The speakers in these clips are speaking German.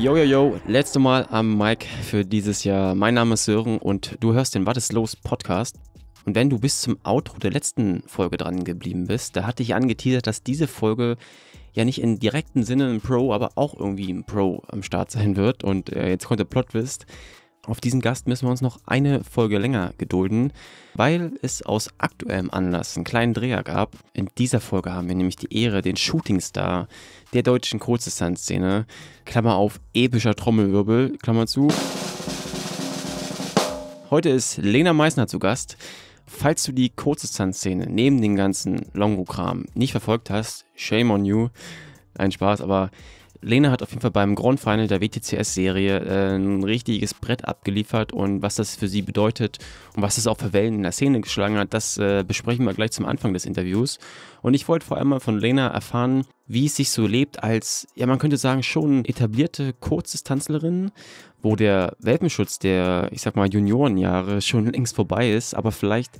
Yo, yo, yo, letzte Mal am Mike für dieses Jahr. Mein Name ist Sören und du hörst den Was ist los Podcast. Und wenn du bis zum Outro der letzten Folge dran geblieben bist, da hatte ich angeteasert, dass diese Folge ja nicht in direkten Sinne ein Pro, aber auch irgendwie ein Pro am Start sein wird. Und äh, jetzt kommt der Plotwist. Auf diesen Gast müssen wir uns noch eine Folge länger gedulden, weil es aus aktuellem Anlass einen kleinen Dreher gab. In dieser Folge haben wir nämlich die Ehre, den Shootingstar der deutschen Kurzdistanzszene, Klammer auf, epischer Trommelwirbel, Klammer zu. Heute ist Lena Meissner zu Gast. Falls du die Kurzdistanzszene neben dem ganzen Longo-Kram nicht verfolgt hast, shame on you. Ein Spaß, aber Lena hat auf jeden Fall beim Grand Final der WTCS-Serie äh, ein richtiges Brett abgeliefert und was das für sie bedeutet und was es auch für Wellen in der Szene geschlagen hat, das äh, besprechen wir gleich zum Anfang des Interviews. Und ich wollte vor allem mal von Lena erfahren, wie es sich so lebt als, ja man könnte sagen, schon etablierte Kurzdistanzlerin, wo der Welpenschutz der, ich sag mal, Juniorenjahre schon längst vorbei ist, aber vielleicht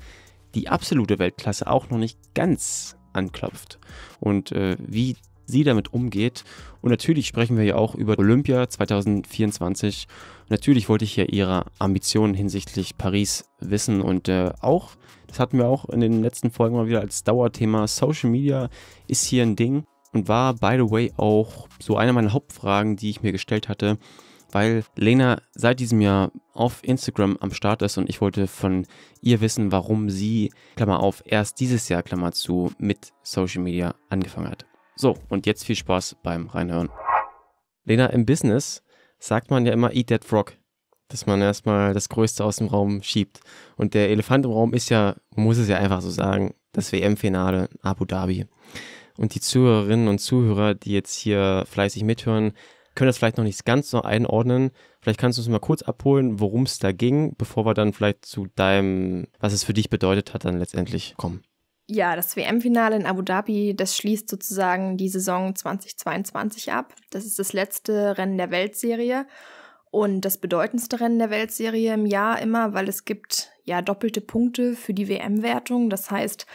die absolute Weltklasse auch noch nicht ganz anklopft und äh, wie sie damit umgeht und natürlich sprechen wir ja auch über Olympia 2024. Natürlich wollte ich ja Ihre Ambitionen hinsichtlich Paris wissen und äh, auch, das hatten wir auch in den letzten Folgen mal wieder als Dauerthema, Social Media ist hier ein Ding und war, by the way, auch so eine meiner Hauptfragen, die ich mir gestellt hatte, weil Lena seit diesem Jahr auf Instagram am Start ist und ich wollte von ihr wissen, warum sie, Klammer auf, erst dieses Jahr, Klammer zu, mit Social Media angefangen hat. So, und jetzt viel Spaß beim Reinhören. Lena, im Business sagt man ja immer Eat That Frog, dass man erstmal das Größte aus dem Raum schiebt. Und der Elefant im Raum ist ja, man muss es ja einfach so sagen, das WM-Finale Abu Dhabi. Und die Zuhörerinnen und Zuhörer, die jetzt hier fleißig mithören, können das vielleicht noch nicht ganz so einordnen. Vielleicht kannst du uns mal kurz abholen, worum es da ging, bevor wir dann vielleicht zu deinem, was es für dich bedeutet hat, dann letztendlich kommen. Ja, das WM-Finale in Abu Dhabi, das schließt sozusagen die Saison 2022 ab. Das ist das letzte Rennen der Weltserie und das bedeutendste Rennen der Weltserie im Jahr immer, weil es gibt ja doppelte Punkte für die WM-Wertung. Das heißt,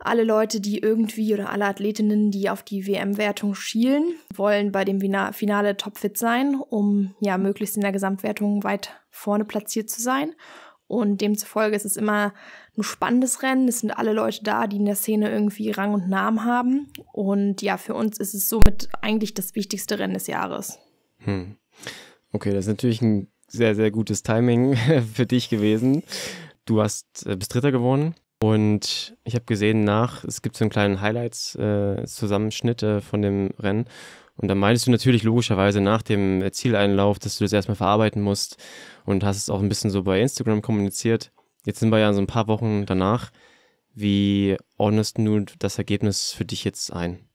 alle Leute, die irgendwie oder alle Athletinnen, die auf die WM-Wertung schielen, wollen bei dem Finale topfit sein, um ja möglichst in der Gesamtwertung weit vorne platziert zu sein. Und demzufolge ist es immer ein spannendes Rennen. Es sind alle Leute da, die in der Szene irgendwie Rang und Namen haben. Und ja, für uns ist es somit eigentlich das wichtigste Rennen des Jahres. Hm. Okay, das ist natürlich ein sehr, sehr gutes Timing für dich gewesen. Du hast äh, bist Dritter geworden. Und ich habe gesehen nach, es gibt so einen kleinen Highlights-Zusammenschnitt äh, äh, von dem Rennen. Und da meinst du natürlich logischerweise nach dem äh, Zieleinlauf, dass du das erstmal verarbeiten musst und hast es auch ein bisschen so bei Instagram kommuniziert. Jetzt sind wir ja so ein paar Wochen danach. Wie ordnest du das Ergebnis für dich jetzt ein?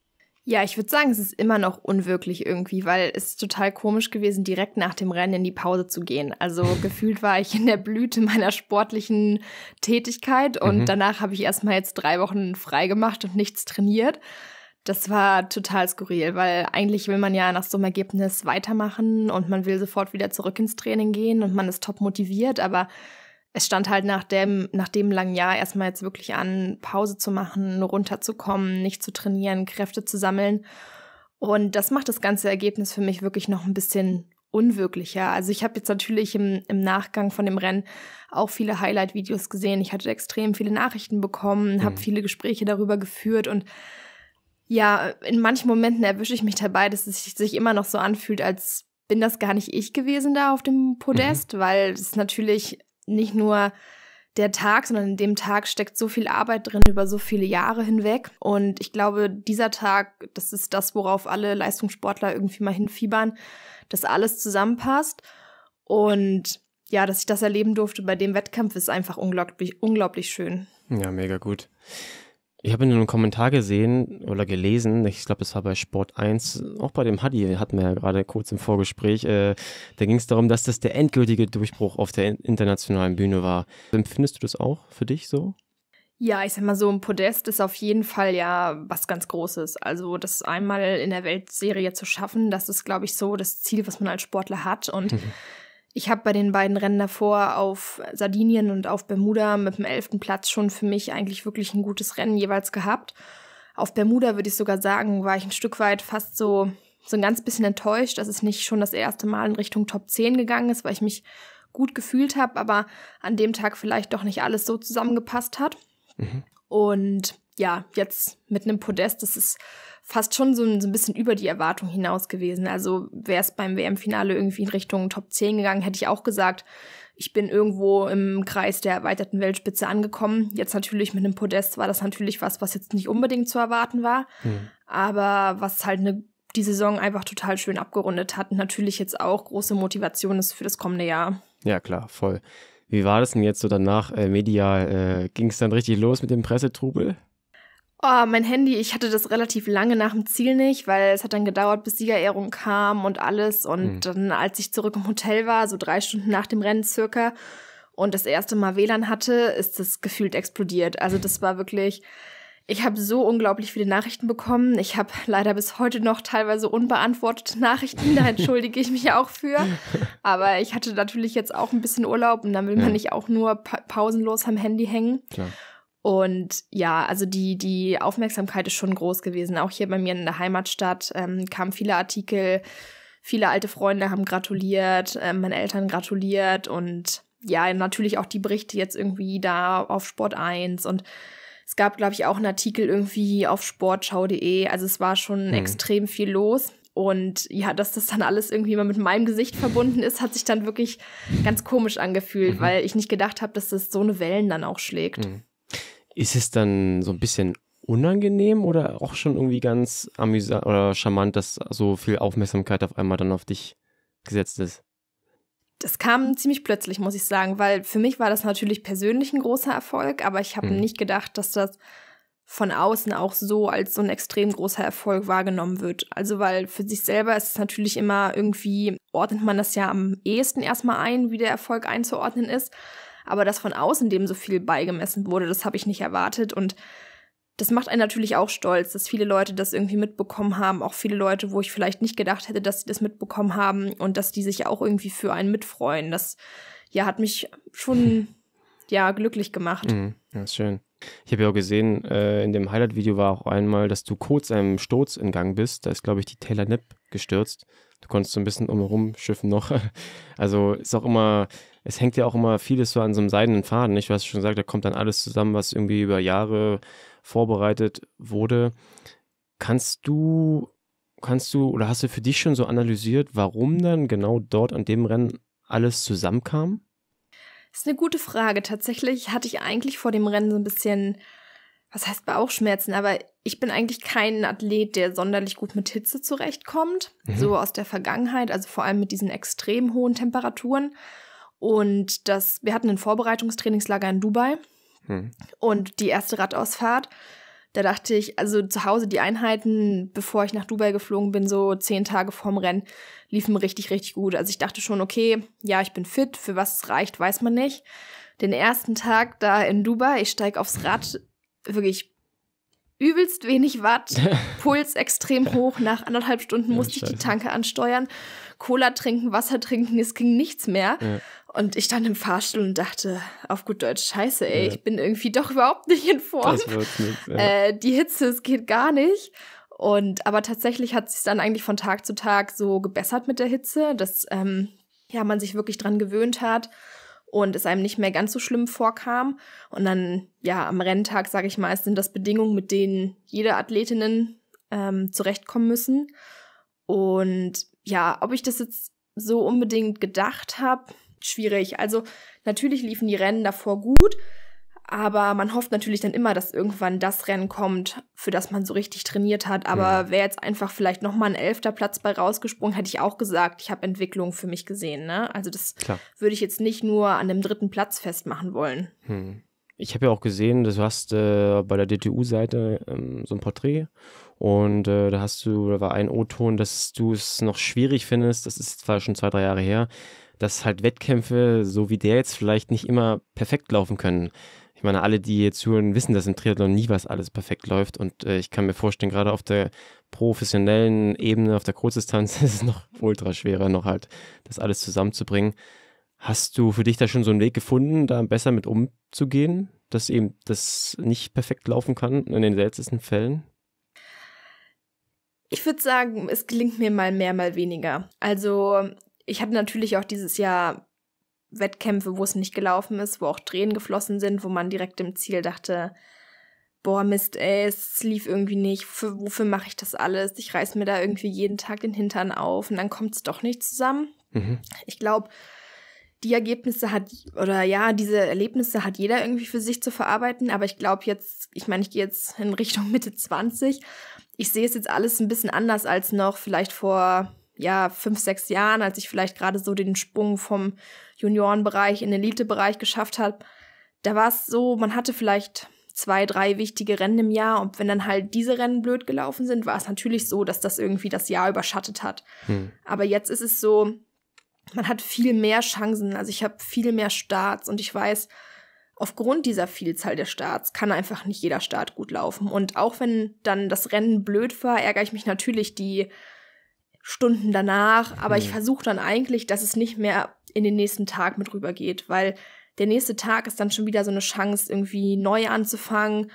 Ja, ich würde sagen, es ist immer noch unwirklich irgendwie, weil es ist total komisch gewesen, direkt nach dem Rennen in die Pause zu gehen. Also gefühlt war ich in der Blüte meiner sportlichen Tätigkeit und mhm. danach habe ich erstmal jetzt drei Wochen frei gemacht und nichts trainiert. Das war total skurril, weil eigentlich will man ja nach so einem Ergebnis weitermachen und man will sofort wieder zurück ins Training gehen und man ist top motiviert, aber es stand halt nach dem, nach dem langen Jahr erstmal jetzt wirklich an, Pause zu machen, runterzukommen, nicht zu trainieren, Kräfte zu sammeln. Und das macht das ganze Ergebnis für mich wirklich noch ein bisschen unwirklicher. Also ich habe jetzt natürlich im, im Nachgang von dem Rennen auch viele Highlight-Videos gesehen. Ich hatte extrem viele Nachrichten bekommen, mhm. habe viele Gespräche darüber geführt und ja, in manchen Momenten erwische ich mich dabei, dass es sich immer noch so anfühlt, als bin das gar nicht ich gewesen da auf dem mhm. Podest, mhm. weil es natürlich nicht nur der Tag, sondern in dem Tag steckt so viel Arbeit drin über so viele Jahre hinweg. Und ich glaube, dieser Tag, das ist das, worauf alle Leistungssportler irgendwie mal hinfiebern, dass alles zusammenpasst. Und ja, dass ich das erleben durfte bei dem Wettkampf, ist einfach unglaublich, unglaublich schön. Ja, mega gut. Ich habe in einem Kommentar gesehen oder gelesen, ich glaube, das war bei Sport 1, auch bei dem Hadi, hatten wir ja gerade kurz im Vorgespräch, äh, da ging es darum, dass das der endgültige Durchbruch auf der internationalen Bühne war. Empfindest du das auch für dich so? Ja, ich sag mal so, ein Podest ist auf jeden Fall ja was ganz Großes. Also das einmal in der Weltserie zu schaffen, das ist, glaube ich, so das Ziel, was man als Sportler hat und Ich habe bei den beiden Rennen davor auf Sardinien und auf Bermuda mit dem elften Platz schon für mich eigentlich wirklich ein gutes Rennen jeweils gehabt. Auf Bermuda würde ich sogar sagen, war ich ein Stück weit fast so, so ein ganz bisschen enttäuscht, dass es nicht schon das erste Mal in Richtung Top 10 gegangen ist, weil ich mich gut gefühlt habe, aber an dem Tag vielleicht doch nicht alles so zusammengepasst hat. Mhm. Und ja, jetzt mit einem Podest, das ist fast schon so ein, so ein bisschen über die Erwartung hinaus gewesen. Also wäre es beim WM-Finale irgendwie in Richtung Top 10 gegangen, hätte ich auch gesagt, ich bin irgendwo im Kreis der erweiterten Weltspitze angekommen. Jetzt natürlich mit einem Podest war das natürlich was, was jetzt nicht unbedingt zu erwarten war, hm. aber was halt eine die Saison einfach total schön abgerundet hat. Natürlich jetzt auch große Motivation ist für das kommende Jahr. Ja, klar, voll. Wie war das denn jetzt so danach äh, medial? Äh, Ging es dann richtig los mit dem Pressetrubel? Oh, mein Handy, ich hatte das relativ lange nach dem Ziel nicht, weil es hat dann gedauert, bis Siegerehrung kam und alles. Und hm. dann, als ich zurück im Hotel war, so drei Stunden nach dem Rennen circa, und das erste Mal WLAN hatte, ist das gefühlt explodiert. Also das war wirklich, ich habe so unglaublich viele Nachrichten bekommen. Ich habe leider bis heute noch teilweise unbeantwortete Nachrichten, da entschuldige ich mich auch für. Aber ich hatte natürlich jetzt auch ein bisschen Urlaub und dann will ja. man hm. nicht auch nur pa pausenlos am Handy hängen. Klar. Und ja, also die, die Aufmerksamkeit ist schon groß gewesen. Auch hier bei mir in der Heimatstadt ähm, kamen viele Artikel, viele alte Freunde haben gratuliert, äh, meine Eltern gratuliert und ja, natürlich auch die Berichte jetzt irgendwie da auf Sport 1 und es gab, glaube ich, auch einen Artikel irgendwie auf sportschau.de. Also es war schon mhm. extrem viel los. Und ja, dass das dann alles irgendwie mal mit meinem Gesicht verbunden ist, hat sich dann wirklich ganz komisch angefühlt, mhm. weil ich nicht gedacht habe, dass das so eine Wellen dann auch schlägt. Mhm. Ist es dann so ein bisschen unangenehm oder auch schon irgendwie ganz amüsant oder charmant, dass so viel Aufmerksamkeit auf einmal dann auf dich gesetzt ist? Das kam ziemlich plötzlich, muss ich sagen, weil für mich war das natürlich persönlich ein großer Erfolg, aber ich habe hm. nicht gedacht, dass das von außen auch so als so ein extrem großer Erfolg wahrgenommen wird. Also weil für sich selber ist es natürlich immer irgendwie, ordnet man das ja am ehesten erstmal ein, wie der Erfolg einzuordnen ist. Aber dass von außen dem so viel beigemessen wurde, das habe ich nicht erwartet. Und das macht einen natürlich auch stolz, dass viele Leute das irgendwie mitbekommen haben, auch viele Leute, wo ich vielleicht nicht gedacht hätte, dass sie das mitbekommen haben und dass die sich auch irgendwie für einen mitfreuen. Das ja hat mich schon ja glücklich gemacht. Mhm, ja, ist schön. Ich habe ja auch gesehen, äh, in dem Highlight-Video war auch einmal, dass du kurz einem Sturz in Gang bist. Da ist, glaube ich, die Taylor Nip gestürzt. Du konntest so ein bisschen umherum schiffen noch. Also ist auch immer, es hängt ja auch immer vieles so an so einem seidenen Faden, nicht? Du hast schon gesagt, da kommt dann alles zusammen, was irgendwie über Jahre vorbereitet wurde. Kannst du, kannst du oder hast du für dich schon so analysiert, warum dann genau dort an dem Rennen alles zusammenkam? Das ist eine gute Frage. Tatsächlich hatte ich eigentlich vor dem Rennen so ein bisschen, was heißt Bauchschmerzen, aber ich bin eigentlich kein Athlet, der sonderlich gut mit Hitze zurechtkommt, mhm. so aus der Vergangenheit, also vor allem mit diesen extrem hohen Temperaturen. Und das, wir hatten ein Vorbereitungstrainingslager in Dubai hm. und die erste Radausfahrt. Da dachte ich, also zu Hause die Einheiten, bevor ich nach Dubai geflogen bin, so zehn Tage vorm Rennen, liefen richtig, richtig gut. Also ich dachte schon, okay, ja, ich bin fit, für was es reicht, weiß man nicht. Den ersten Tag da in Dubai, ich steige aufs Rad, wirklich übelst wenig Watt, Puls extrem hoch. Nach anderthalb Stunden musste ich die Tanke ansteuern, Cola trinken, Wasser trinken, es ging nichts mehr. Ja. Und ich stand im Fahrstuhl und dachte, auf gut Deutsch, scheiße, ey, ja. ich bin irgendwie doch überhaupt nicht in Form. Das wird nicht, ja. äh, die Hitze, es geht gar nicht. Und aber tatsächlich hat es sich dann eigentlich von Tag zu Tag so gebessert mit der Hitze, dass ähm, ja, man sich wirklich dran gewöhnt hat und es einem nicht mehr ganz so schlimm vorkam. Und dann, ja, am Renntag, sage ich mal, sind das Bedingungen, mit denen jede Athletinnen ähm, zurechtkommen müssen. Und ja, ob ich das jetzt so unbedingt gedacht habe, schwierig. Also natürlich liefen die Rennen davor gut, aber man hofft natürlich dann immer, dass irgendwann das Rennen kommt, für das man so richtig trainiert hat. Aber mhm. wäre jetzt einfach vielleicht nochmal ein elfter Platz bei rausgesprungen, hätte ich auch gesagt, ich habe Entwicklung für mich gesehen. Ne? Also das Klar. würde ich jetzt nicht nur an dem dritten Platz festmachen wollen. Mhm. Ich habe ja auch gesehen, du hast äh, bei der DTU-Seite ähm, so ein Porträt und äh, da hast du, da war ein O-Ton, dass du es noch schwierig findest, das ist zwar schon zwei, drei Jahre her, dass halt Wettkämpfe, so wie der jetzt, vielleicht nicht immer perfekt laufen können. Ich meine, alle, die jetzt hören, wissen, dass im Triathlon nie was alles perfekt läuft. Und äh, ich kann mir vorstellen, gerade auf der professionellen Ebene, auf der Kurzdistanz, ist es noch ultra schwerer, noch halt das alles zusammenzubringen. Hast du für dich da schon so einen Weg gefunden, da besser mit umzugehen, dass eben das nicht perfekt laufen kann in den seltensten Fällen? Ich würde sagen, es gelingt mir mal mehr, mal weniger. Also ich hatte natürlich auch dieses Jahr Wettkämpfe, wo es nicht gelaufen ist, wo auch Tränen geflossen sind, wo man direkt im Ziel dachte, boah, Mist, ey, es lief irgendwie nicht, Für, wofür mache ich das alles? Ich reiß mir da irgendwie jeden Tag den Hintern auf und dann kommt es doch nicht zusammen. Mhm. Ich glaube, die Ergebnisse hat, oder ja, diese Erlebnisse hat jeder irgendwie für sich zu verarbeiten, aber ich glaube jetzt, ich meine, ich gehe jetzt in Richtung Mitte 20. Ich sehe es jetzt alles ein bisschen anders als noch vielleicht vor ja, fünf, sechs Jahren, als ich vielleicht gerade so den Sprung vom Juniorenbereich in den Elitebereich geschafft habe, da war es so, man hatte vielleicht zwei, drei wichtige Rennen im Jahr und wenn dann halt diese Rennen blöd gelaufen sind, war es natürlich so, dass das irgendwie das Jahr überschattet hat. Hm. Aber jetzt ist es so, man hat viel mehr Chancen, also ich habe viel mehr Starts und ich weiß, aufgrund dieser Vielzahl der Starts kann einfach nicht jeder Start gut laufen. Und auch wenn dann das Rennen blöd war, ärgere ich mich natürlich die Stunden danach, aber mhm. ich versuche dann eigentlich, dass es nicht mehr in den nächsten Tag mit rübergeht, weil der nächste Tag ist dann schon wieder so eine Chance, irgendwie neu anzufangen,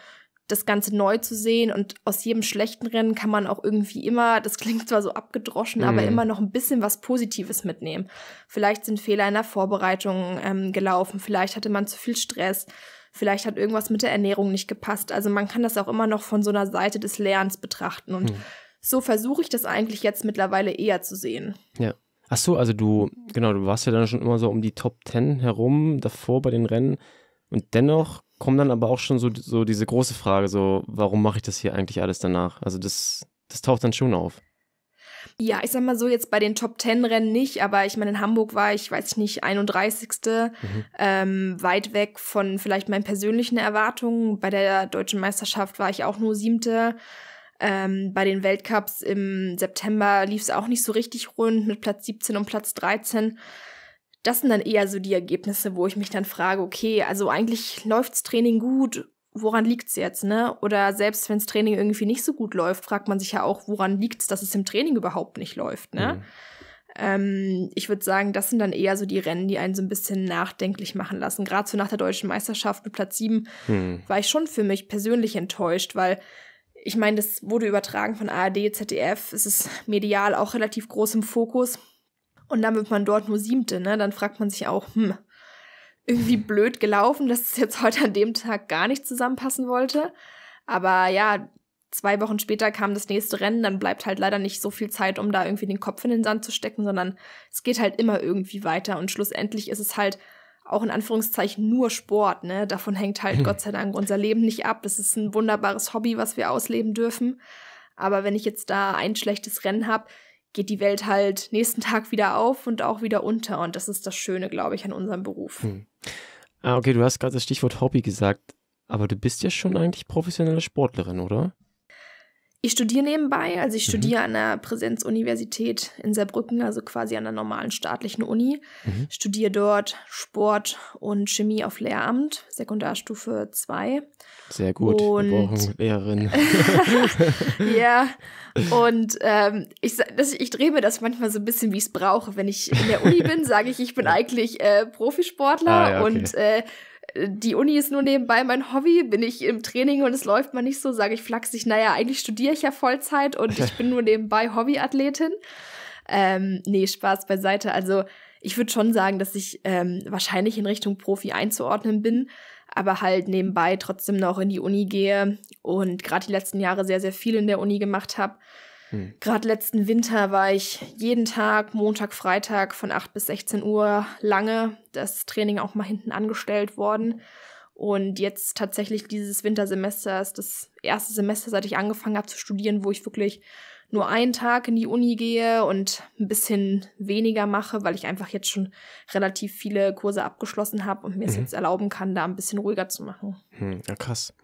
das Ganze neu zu sehen und aus jedem schlechten Rennen kann man auch irgendwie immer, das klingt zwar so abgedroschen, mhm. aber immer noch ein bisschen was Positives mitnehmen. Vielleicht sind Fehler in der Vorbereitung ähm, gelaufen, vielleicht hatte man zu viel Stress, vielleicht hat irgendwas mit der Ernährung nicht gepasst. Also man kann das auch immer noch von so einer Seite des Lernens betrachten und mhm so versuche ich das eigentlich jetzt mittlerweile eher zu sehen. Ja. Ach so, also du, genau, du warst ja dann schon immer so um die Top 10 herum, davor bei den Rennen. Und dennoch kommt dann aber auch schon so, so diese große Frage, so, warum mache ich das hier eigentlich alles danach? Also das, das taucht dann schon auf. Ja, ich sag mal so, jetzt bei den Top Ten Rennen nicht, aber ich meine, in Hamburg war ich, weiß ich nicht, 31. Mhm. Ähm, weit weg von vielleicht meinen persönlichen Erwartungen. Bei der deutschen Meisterschaft war ich auch nur siebte. Ähm, bei den Weltcups im September lief es auch nicht so richtig rund mit Platz 17 und Platz 13. Das sind dann eher so die Ergebnisse, wo ich mich dann frage, okay, also eigentlich läuft's Training gut, woran liegt's jetzt, ne? Oder selbst wenn's Training irgendwie nicht so gut läuft, fragt man sich ja auch, woran liegt's, dass es im Training überhaupt nicht läuft, ne? Mhm. Ähm, ich würde sagen, das sind dann eher so die Rennen, die einen so ein bisschen nachdenklich machen lassen. Gerade so nach der deutschen Meisterschaft mit Platz 7 mhm. war ich schon für mich persönlich enttäuscht, weil ich meine, das wurde übertragen von ARD, ZDF, es ist medial auch relativ groß im Fokus. Und dann wird man dort nur siebte, ne? Dann fragt man sich auch, hm, irgendwie blöd gelaufen, dass es jetzt heute an dem Tag gar nicht zusammenpassen wollte. Aber ja, zwei Wochen später kam das nächste Rennen, dann bleibt halt leider nicht so viel Zeit, um da irgendwie den Kopf in den Sand zu stecken, sondern es geht halt immer irgendwie weiter. Und schlussendlich ist es halt auch in Anführungszeichen nur Sport. Ne? Davon hängt halt hm. Gott sei Dank unser Leben nicht ab. Das ist ein wunderbares Hobby, was wir ausleben dürfen. Aber wenn ich jetzt da ein schlechtes Rennen habe, geht die Welt halt nächsten Tag wieder auf und auch wieder unter. Und das ist das Schöne, glaube ich, an unserem Beruf. Hm. Ah, okay, du hast gerade das Stichwort Hobby gesagt, aber du bist ja schon eigentlich professionelle Sportlerin, oder? Ich studiere nebenbei, also ich mhm. studiere mhm. an der Präsenzuniversität in Saarbrücken, also quasi an der normalen staatlichen Uni. Mhm. Studiere dort Sport und Chemie auf Lehramt, Sekundarstufe 2. Sehr gut. Und Wir brauchen Lehrerin. ja. Und ähm, ich, das, ich drehe mir das manchmal so ein bisschen, wie ich es brauche. Wenn ich in der Uni bin, sage ich, ich bin eigentlich äh, Profisportler ah, ja, okay. und äh, die Uni ist nur nebenbei mein Hobby, bin ich im Training und es läuft mal nicht so, sage ich flachsig, naja, eigentlich studiere ich ja Vollzeit und ich bin nur nebenbei Hobbyathletin. Ähm, nee, Spaß beiseite. Also ich würde schon sagen, dass ich ähm, wahrscheinlich in Richtung Profi einzuordnen bin, aber halt nebenbei trotzdem noch in die Uni gehe und gerade die letzten Jahre sehr, sehr viel in der Uni gemacht habe. Mhm. Gerade letzten Winter war ich jeden Tag, Montag, Freitag von 8 bis 16 Uhr lange das Training auch mal hinten angestellt worden. Und jetzt tatsächlich dieses Wintersemester ist das erste Semester, seit ich angefangen habe zu studieren, wo ich wirklich nur einen Tag in die Uni gehe und ein bisschen weniger mache, weil ich einfach jetzt schon relativ viele Kurse abgeschlossen habe und mir es mhm. jetzt erlauben kann, da ein bisschen ruhiger zu machen. Mhm, ja, krass.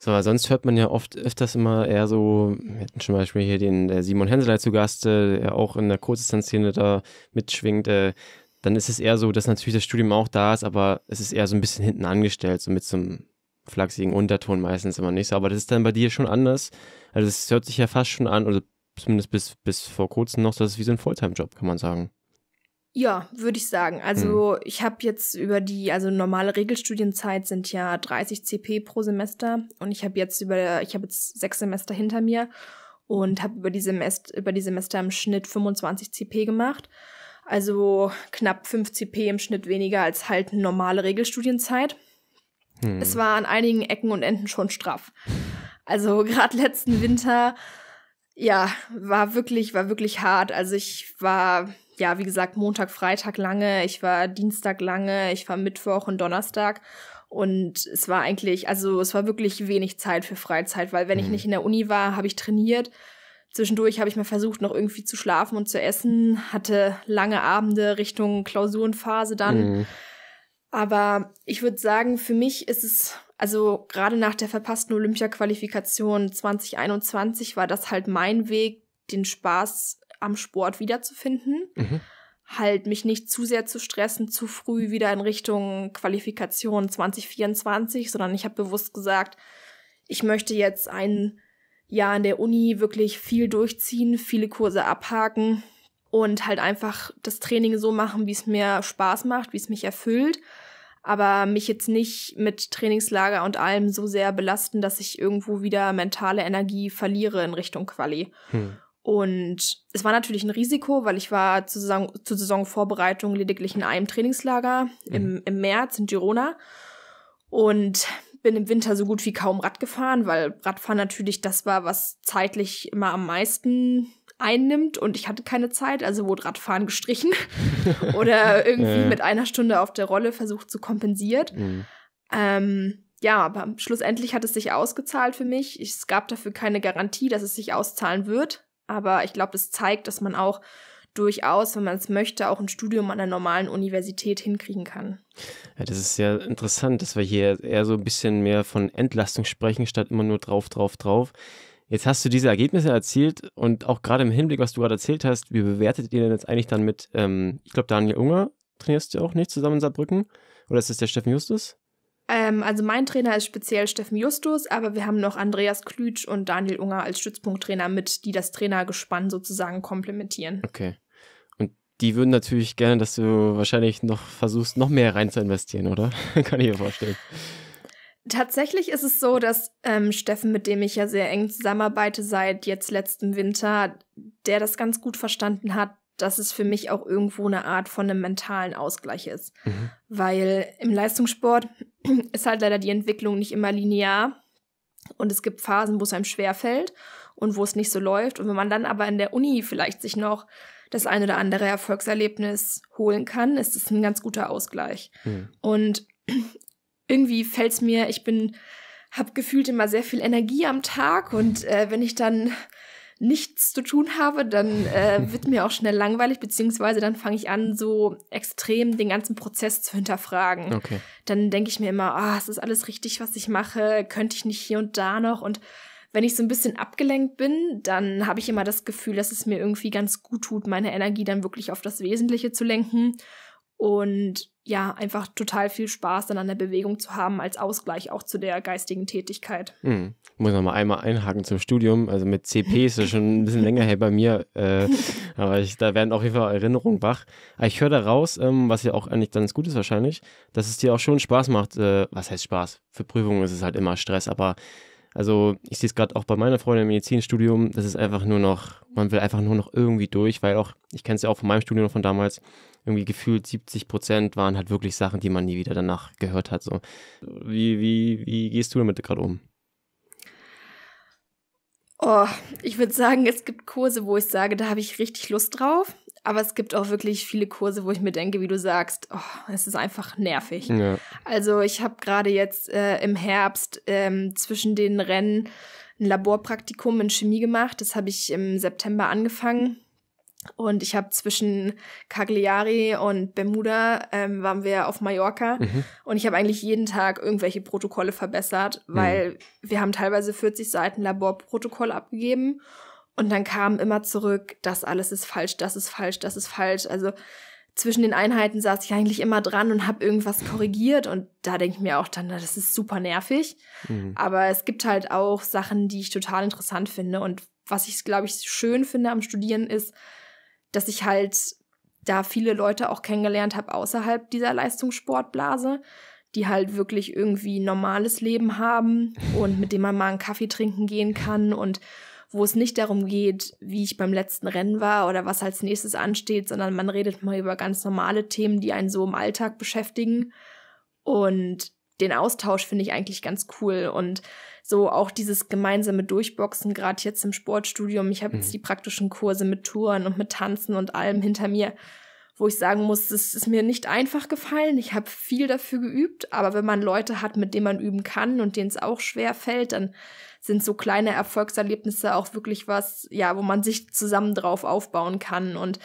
So, weil sonst hört man ja oft öfters immer eher so, wir hatten zum Beispiel hier den der Simon Henseley zu Gast, äh, der auch in der Kurzdistanzszene da mitschwingt, äh, dann ist es eher so, dass natürlich das Studium auch da ist, aber es ist eher so ein bisschen hinten angestellt, so mit so einem flachsigen Unterton meistens immer nicht so. Aber das ist dann bei dir schon anders. Also es hört sich ja fast schon an, oder zumindest bis, bis vor kurzem noch, das ist wie so ein Fulltime-Job, kann man sagen. Ja, würde ich sagen. Also hm. ich habe jetzt über die, also normale Regelstudienzeit sind ja 30 CP pro Semester und ich habe jetzt über, ich habe jetzt sechs Semester hinter mir und habe über die Semester, über die Semester im Schnitt 25 CP gemacht. Also knapp 5 CP im Schnitt weniger als halt normale Regelstudienzeit. Hm. Es war an einigen Ecken und Enden schon straff. Also gerade letzten Winter, ja, war wirklich, war wirklich hart. Also ich war ja, wie gesagt, Montag, Freitag lange, ich war Dienstag lange, ich war Mittwoch und Donnerstag. Und es war eigentlich, also es war wirklich wenig Zeit für Freizeit, weil wenn ich mhm. nicht in der Uni war, habe ich trainiert. Zwischendurch habe ich mal versucht, noch irgendwie zu schlafen und zu essen, hatte lange Abende Richtung Klausurenphase dann. Mhm. Aber ich würde sagen, für mich ist es, also gerade nach der verpassten Olympia-Qualifikation 2021 war das halt mein Weg, den Spaß am Sport wiederzufinden. Mhm. Halt mich nicht zu sehr zu stressen, zu früh wieder in Richtung Qualifikation 2024, sondern ich habe bewusst gesagt, ich möchte jetzt ein Jahr an der Uni wirklich viel durchziehen, viele Kurse abhaken und halt einfach das Training so machen, wie es mir Spaß macht, wie es mich erfüllt aber mich jetzt nicht mit Trainingslager und allem so sehr belasten, dass ich irgendwo wieder mentale Energie verliere in Richtung Quali. Hm. Und es war natürlich ein Risiko, weil ich war zur, Saison, zur Saisonvorbereitung lediglich in einem Trainingslager mhm. im, im März in Girona und bin im Winter so gut wie kaum Rad gefahren, weil Radfahren natürlich das war, was zeitlich immer am meisten einnimmt und ich hatte keine Zeit, also wurde Radfahren gestrichen oder irgendwie ja. mit einer Stunde auf der Rolle versucht zu kompensiert. Mhm. Ähm, ja, aber schlussendlich hat es sich ausgezahlt für mich. Es gab dafür keine Garantie, dass es sich auszahlen wird. Aber ich glaube, das zeigt, dass man auch durchaus, wenn man es möchte, auch ein Studium an der normalen Universität hinkriegen kann. Ja, das ist sehr interessant, dass wir hier eher so ein bisschen mehr von Entlastung sprechen, statt immer nur drauf, drauf, drauf. Jetzt hast du diese Ergebnisse erzielt und auch gerade im Hinblick, was du gerade erzählt hast, wie bewertet ihr denn jetzt eigentlich dann mit, ähm, ich glaube, Daniel Unger trainierst du auch nicht zusammen in Saarbrücken? Oder ist das der Steffen Justus? Ähm, also mein Trainer ist speziell Steffen Justus, aber wir haben noch Andreas Klütsch und Daniel Unger als Stützpunkttrainer mit, die das Trainergespann sozusagen komplementieren. Okay. Und die würden natürlich gerne, dass du wahrscheinlich noch versuchst, noch mehr rein zu investieren, oder? Kann ich mir vorstellen. Tatsächlich ist es so, dass ähm, Steffen, mit dem ich ja sehr eng zusammenarbeite seit jetzt letztem Winter, der das ganz gut verstanden hat, dass es für mich auch irgendwo eine Art von einem mentalen Ausgleich ist. Mhm. Weil im Leistungssport ist halt leider die Entwicklung nicht immer linear und es gibt Phasen, wo es einem schwerfällt und wo es nicht so läuft. Und wenn man dann aber in der Uni vielleicht sich noch das ein oder andere Erfolgserlebnis holen kann, ist es ein ganz guter Ausgleich. Mhm. Und irgendwie fällt es mir, ich bin, habe gefühlt immer sehr viel Energie am Tag und äh, wenn ich dann nichts zu tun habe, dann äh, wird mir auch schnell langweilig, beziehungsweise dann fange ich an, so extrem den ganzen Prozess zu hinterfragen. Okay. Dann denke ich mir immer, ah, oh, es ist alles richtig, was ich mache, könnte ich nicht hier und da noch und wenn ich so ein bisschen abgelenkt bin, dann habe ich immer das Gefühl, dass es mir irgendwie ganz gut tut, meine Energie dann wirklich auf das Wesentliche zu lenken. Und ja, einfach total viel Spaß dann an der Bewegung zu haben, als Ausgleich auch zu der geistigen Tätigkeit. Mhm. Muss noch mal einmal einhaken zum Studium. Also mit CP ist das schon ein bisschen länger her bei mir. Äh, aber ich, da werden auf jeden Fall Erinnerungen wach. Aber ich höre daraus, ähm, was ja auch eigentlich ganz gut ist wahrscheinlich, dass es dir auch schon Spaß macht. Äh, was heißt Spaß? Für Prüfungen ist es halt immer Stress, aber also ich sehe es gerade auch bei meiner Freundin im Medizinstudium, das ist einfach nur noch, man will einfach nur noch irgendwie durch, weil auch, ich kenne es ja auch von meinem Studium von damals, irgendwie gefühlt 70 Prozent waren halt wirklich Sachen, die man nie wieder danach gehört hat. So. Wie, wie, wie gehst du damit gerade um? Oh, ich würde sagen, es gibt Kurse, wo ich sage, da habe ich richtig Lust drauf. Aber es gibt auch wirklich viele Kurse, wo ich mir denke, wie du sagst, oh, es ist einfach nervig. Ja. Also ich habe gerade jetzt äh, im Herbst ähm, zwischen den Rennen ein Laborpraktikum in Chemie gemacht. Das habe ich im September angefangen. Und ich habe zwischen Cagliari und Bermuda ähm, waren wir auf Mallorca mhm. und ich habe eigentlich jeden Tag irgendwelche Protokolle verbessert, mhm. weil mhm. wir haben teilweise 40 Seiten Laborprotokoll abgegeben und dann kam immer zurück, das alles ist falsch, das ist falsch, das ist falsch. Also zwischen den Einheiten saß ich eigentlich immer dran und habe irgendwas korrigiert. Und da denke ich mir auch dann, na, das ist super nervig. Mhm. Aber es gibt halt auch Sachen, die ich total interessant finde. Und was ich, glaube ich, schön finde am Studieren ist, dass ich halt da viele Leute auch kennengelernt habe außerhalb dieser Leistungssportblase, die halt wirklich irgendwie normales Leben haben und mit dem man mal einen Kaffee trinken gehen kann und wo es nicht darum geht, wie ich beim letzten Rennen war oder was als nächstes ansteht, sondern man redet mal über ganz normale Themen, die einen so im Alltag beschäftigen. Und den Austausch finde ich eigentlich ganz cool und so auch dieses gemeinsame Durchboxen, gerade jetzt im Sportstudium. Ich habe mhm. jetzt die praktischen Kurse mit Touren und mit Tanzen und allem hinter mir wo ich sagen muss, es ist mir nicht einfach gefallen. Ich habe viel dafür geübt, aber wenn man Leute hat, mit denen man üben kann und denen es auch schwer fällt, dann sind so kleine Erfolgserlebnisse auch wirklich was, ja, wo man sich zusammen drauf aufbauen kann und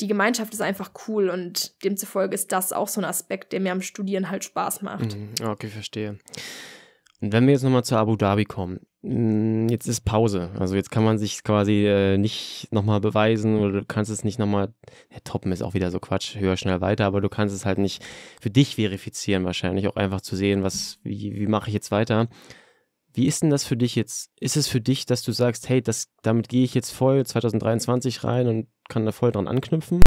die Gemeinschaft ist einfach cool und demzufolge ist das auch so ein Aspekt, der mir am Studieren halt Spaß macht. Mhm. Okay, verstehe. Wenn wir jetzt nochmal zu Abu Dhabi kommen, mm, jetzt ist Pause. Also jetzt kann man sich quasi äh, nicht nochmal beweisen oder du kannst es nicht nochmal, ja, toppen ist auch wieder so Quatsch, höher, schnell, weiter, aber du kannst es halt nicht für dich verifizieren wahrscheinlich, auch einfach zu sehen, was, wie, wie mache ich jetzt weiter. Wie ist denn das für dich jetzt? Ist es für dich, dass du sagst, hey, das, damit gehe ich jetzt voll 2023 rein und kann da voll dran anknüpfen?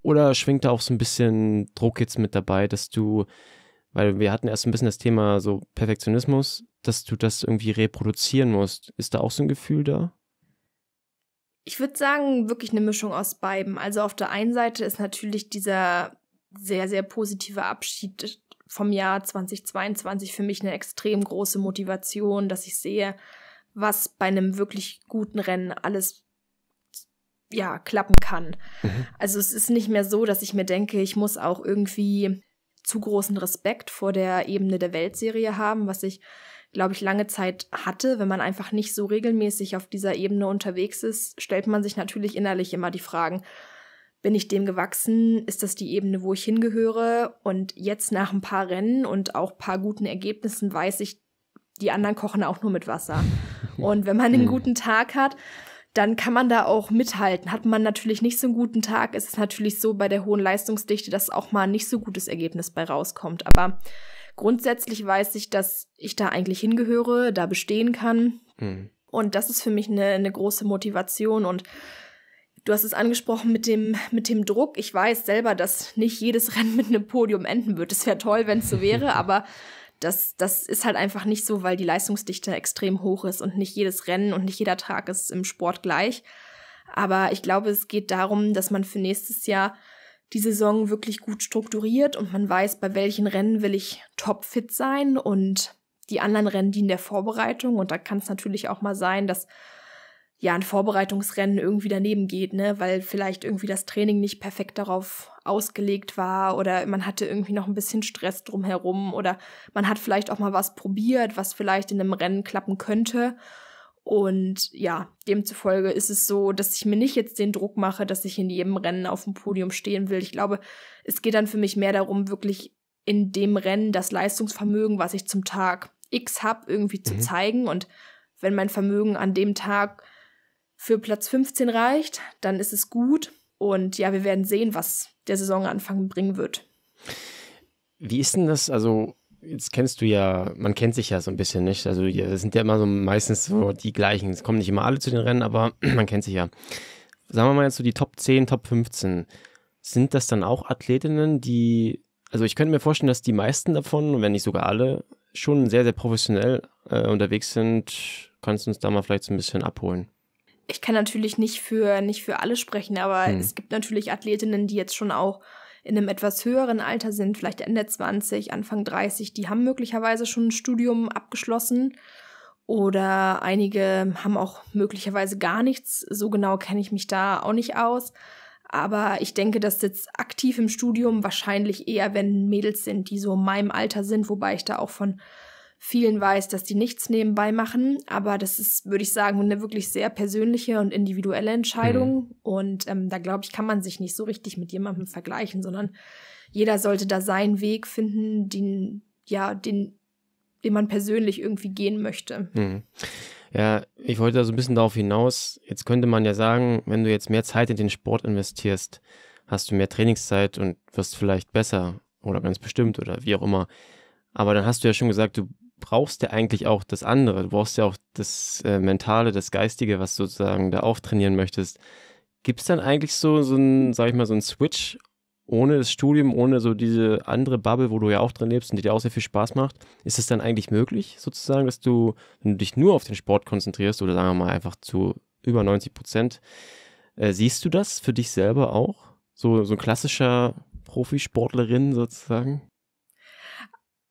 Oder schwingt da auch so ein bisschen Druck jetzt mit dabei, dass du weil wir hatten erst ein bisschen das Thema so Perfektionismus, dass du das irgendwie reproduzieren musst. Ist da auch so ein Gefühl da? Ich würde sagen, wirklich eine Mischung aus beiden. Also auf der einen Seite ist natürlich dieser sehr, sehr positive Abschied vom Jahr 2022 für mich eine extrem große Motivation, dass ich sehe, was bei einem wirklich guten Rennen alles ja, klappen kann. Mhm. Also es ist nicht mehr so, dass ich mir denke, ich muss auch irgendwie zu großen Respekt vor der Ebene der Weltserie haben, was ich, glaube ich, lange Zeit hatte. Wenn man einfach nicht so regelmäßig auf dieser Ebene unterwegs ist, stellt man sich natürlich innerlich immer die Fragen, bin ich dem gewachsen? Ist das die Ebene, wo ich hingehöre? Und jetzt nach ein paar Rennen und auch paar guten Ergebnissen weiß ich, die anderen kochen auch nur mit Wasser. Und wenn man einen hm. guten Tag hat, dann kann man da auch mithalten. Hat man natürlich nicht so einen guten Tag, ist es natürlich so bei der hohen Leistungsdichte, dass auch mal nicht so gutes Ergebnis bei rauskommt. Aber grundsätzlich weiß ich, dass ich da eigentlich hingehöre, da bestehen kann. Mhm. Und das ist für mich eine, eine große Motivation und Du hast es angesprochen mit dem, mit dem Druck. Ich weiß selber, dass nicht jedes Rennen mit einem Podium enden wird. Es wäre toll, wenn es so wäre, aber das, das ist halt einfach nicht so, weil die Leistungsdichte extrem hoch ist und nicht jedes Rennen und nicht jeder Tag ist im Sport gleich. Aber ich glaube, es geht darum, dass man für nächstes Jahr die Saison wirklich gut strukturiert und man weiß, bei welchen Rennen will ich topfit sein und die anderen Rennen dienen der Vorbereitung. Und da kann es natürlich auch mal sein, dass ja, ein Vorbereitungsrennen irgendwie daneben geht, ne, weil vielleicht irgendwie das Training nicht perfekt darauf ausgelegt war oder man hatte irgendwie noch ein bisschen Stress drumherum oder man hat vielleicht auch mal was probiert, was vielleicht in einem Rennen klappen könnte. Und ja, demzufolge ist es so, dass ich mir nicht jetzt den Druck mache, dass ich in jedem Rennen auf dem Podium stehen will. Ich glaube, es geht dann für mich mehr darum, wirklich in dem Rennen das Leistungsvermögen, was ich zum Tag X habe, irgendwie zu mhm. zeigen. Und wenn mein Vermögen an dem Tag für Platz 15 reicht, dann ist es gut. Und ja, wir werden sehen, was der Saisonanfang bringen wird. Wie ist denn das? Also, jetzt kennst du ja, man kennt sich ja so ein bisschen, nicht? Also, es sind ja immer so meistens so die gleichen. Es kommen nicht immer alle zu den Rennen, aber man kennt sich ja. Sagen wir mal jetzt so die Top 10, Top 15. Sind das dann auch Athletinnen, die, also ich könnte mir vorstellen, dass die meisten davon, wenn nicht sogar alle, schon sehr, sehr professionell äh, unterwegs sind. Kannst du uns da mal vielleicht so ein bisschen abholen? ich kann natürlich nicht für, nicht für alle sprechen, aber hm. es gibt natürlich Athletinnen, die jetzt schon auch in einem etwas höheren Alter sind, vielleicht Ende 20, Anfang 30, die haben möglicherweise schon ein Studium abgeschlossen oder einige haben auch möglicherweise gar nichts. So genau kenne ich mich da auch nicht aus. Aber ich denke, dass jetzt aktiv im Studium wahrscheinlich eher, wenn Mädels sind, die so in meinem Alter sind, wobei ich da auch von vielen weiß, dass die nichts nebenbei machen. Aber das ist, würde ich sagen, eine wirklich sehr persönliche und individuelle Entscheidung. Mhm. Und ähm, da glaube ich, kann man sich nicht so richtig mit jemandem vergleichen, sondern jeder sollte da seinen Weg finden, den, ja, den, den man persönlich irgendwie gehen möchte. Mhm. Ja, ich wollte da so ein bisschen darauf hinaus. Jetzt könnte man ja sagen, wenn du jetzt mehr Zeit in den Sport investierst, hast du mehr Trainingszeit und wirst vielleicht besser oder ganz bestimmt oder wie auch immer. Aber dann hast du ja schon gesagt, du brauchst ja eigentlich auch das andere. Du brauchst ja auch das äh, Mentale, das Geistige, was du sozusagen da auftrainieren möchtest. Gibt es dann eigentlich so, so ein, sag ich mal, so ein Switch ohne das Studium, ohne so diese andere Bubble, wo du ja auch drin lebst und die dir auch sehr viel Spaß macht, ist es dann eigentlich möglich, sozusagen, dass du, wenn du dich nur auf den Sport konzentrierst oder sagen wir mal einfach zu über 90 Prozent, äh, siehst du das für dich selber auch? So, so ein klassischer Profisportlerin sozusagen?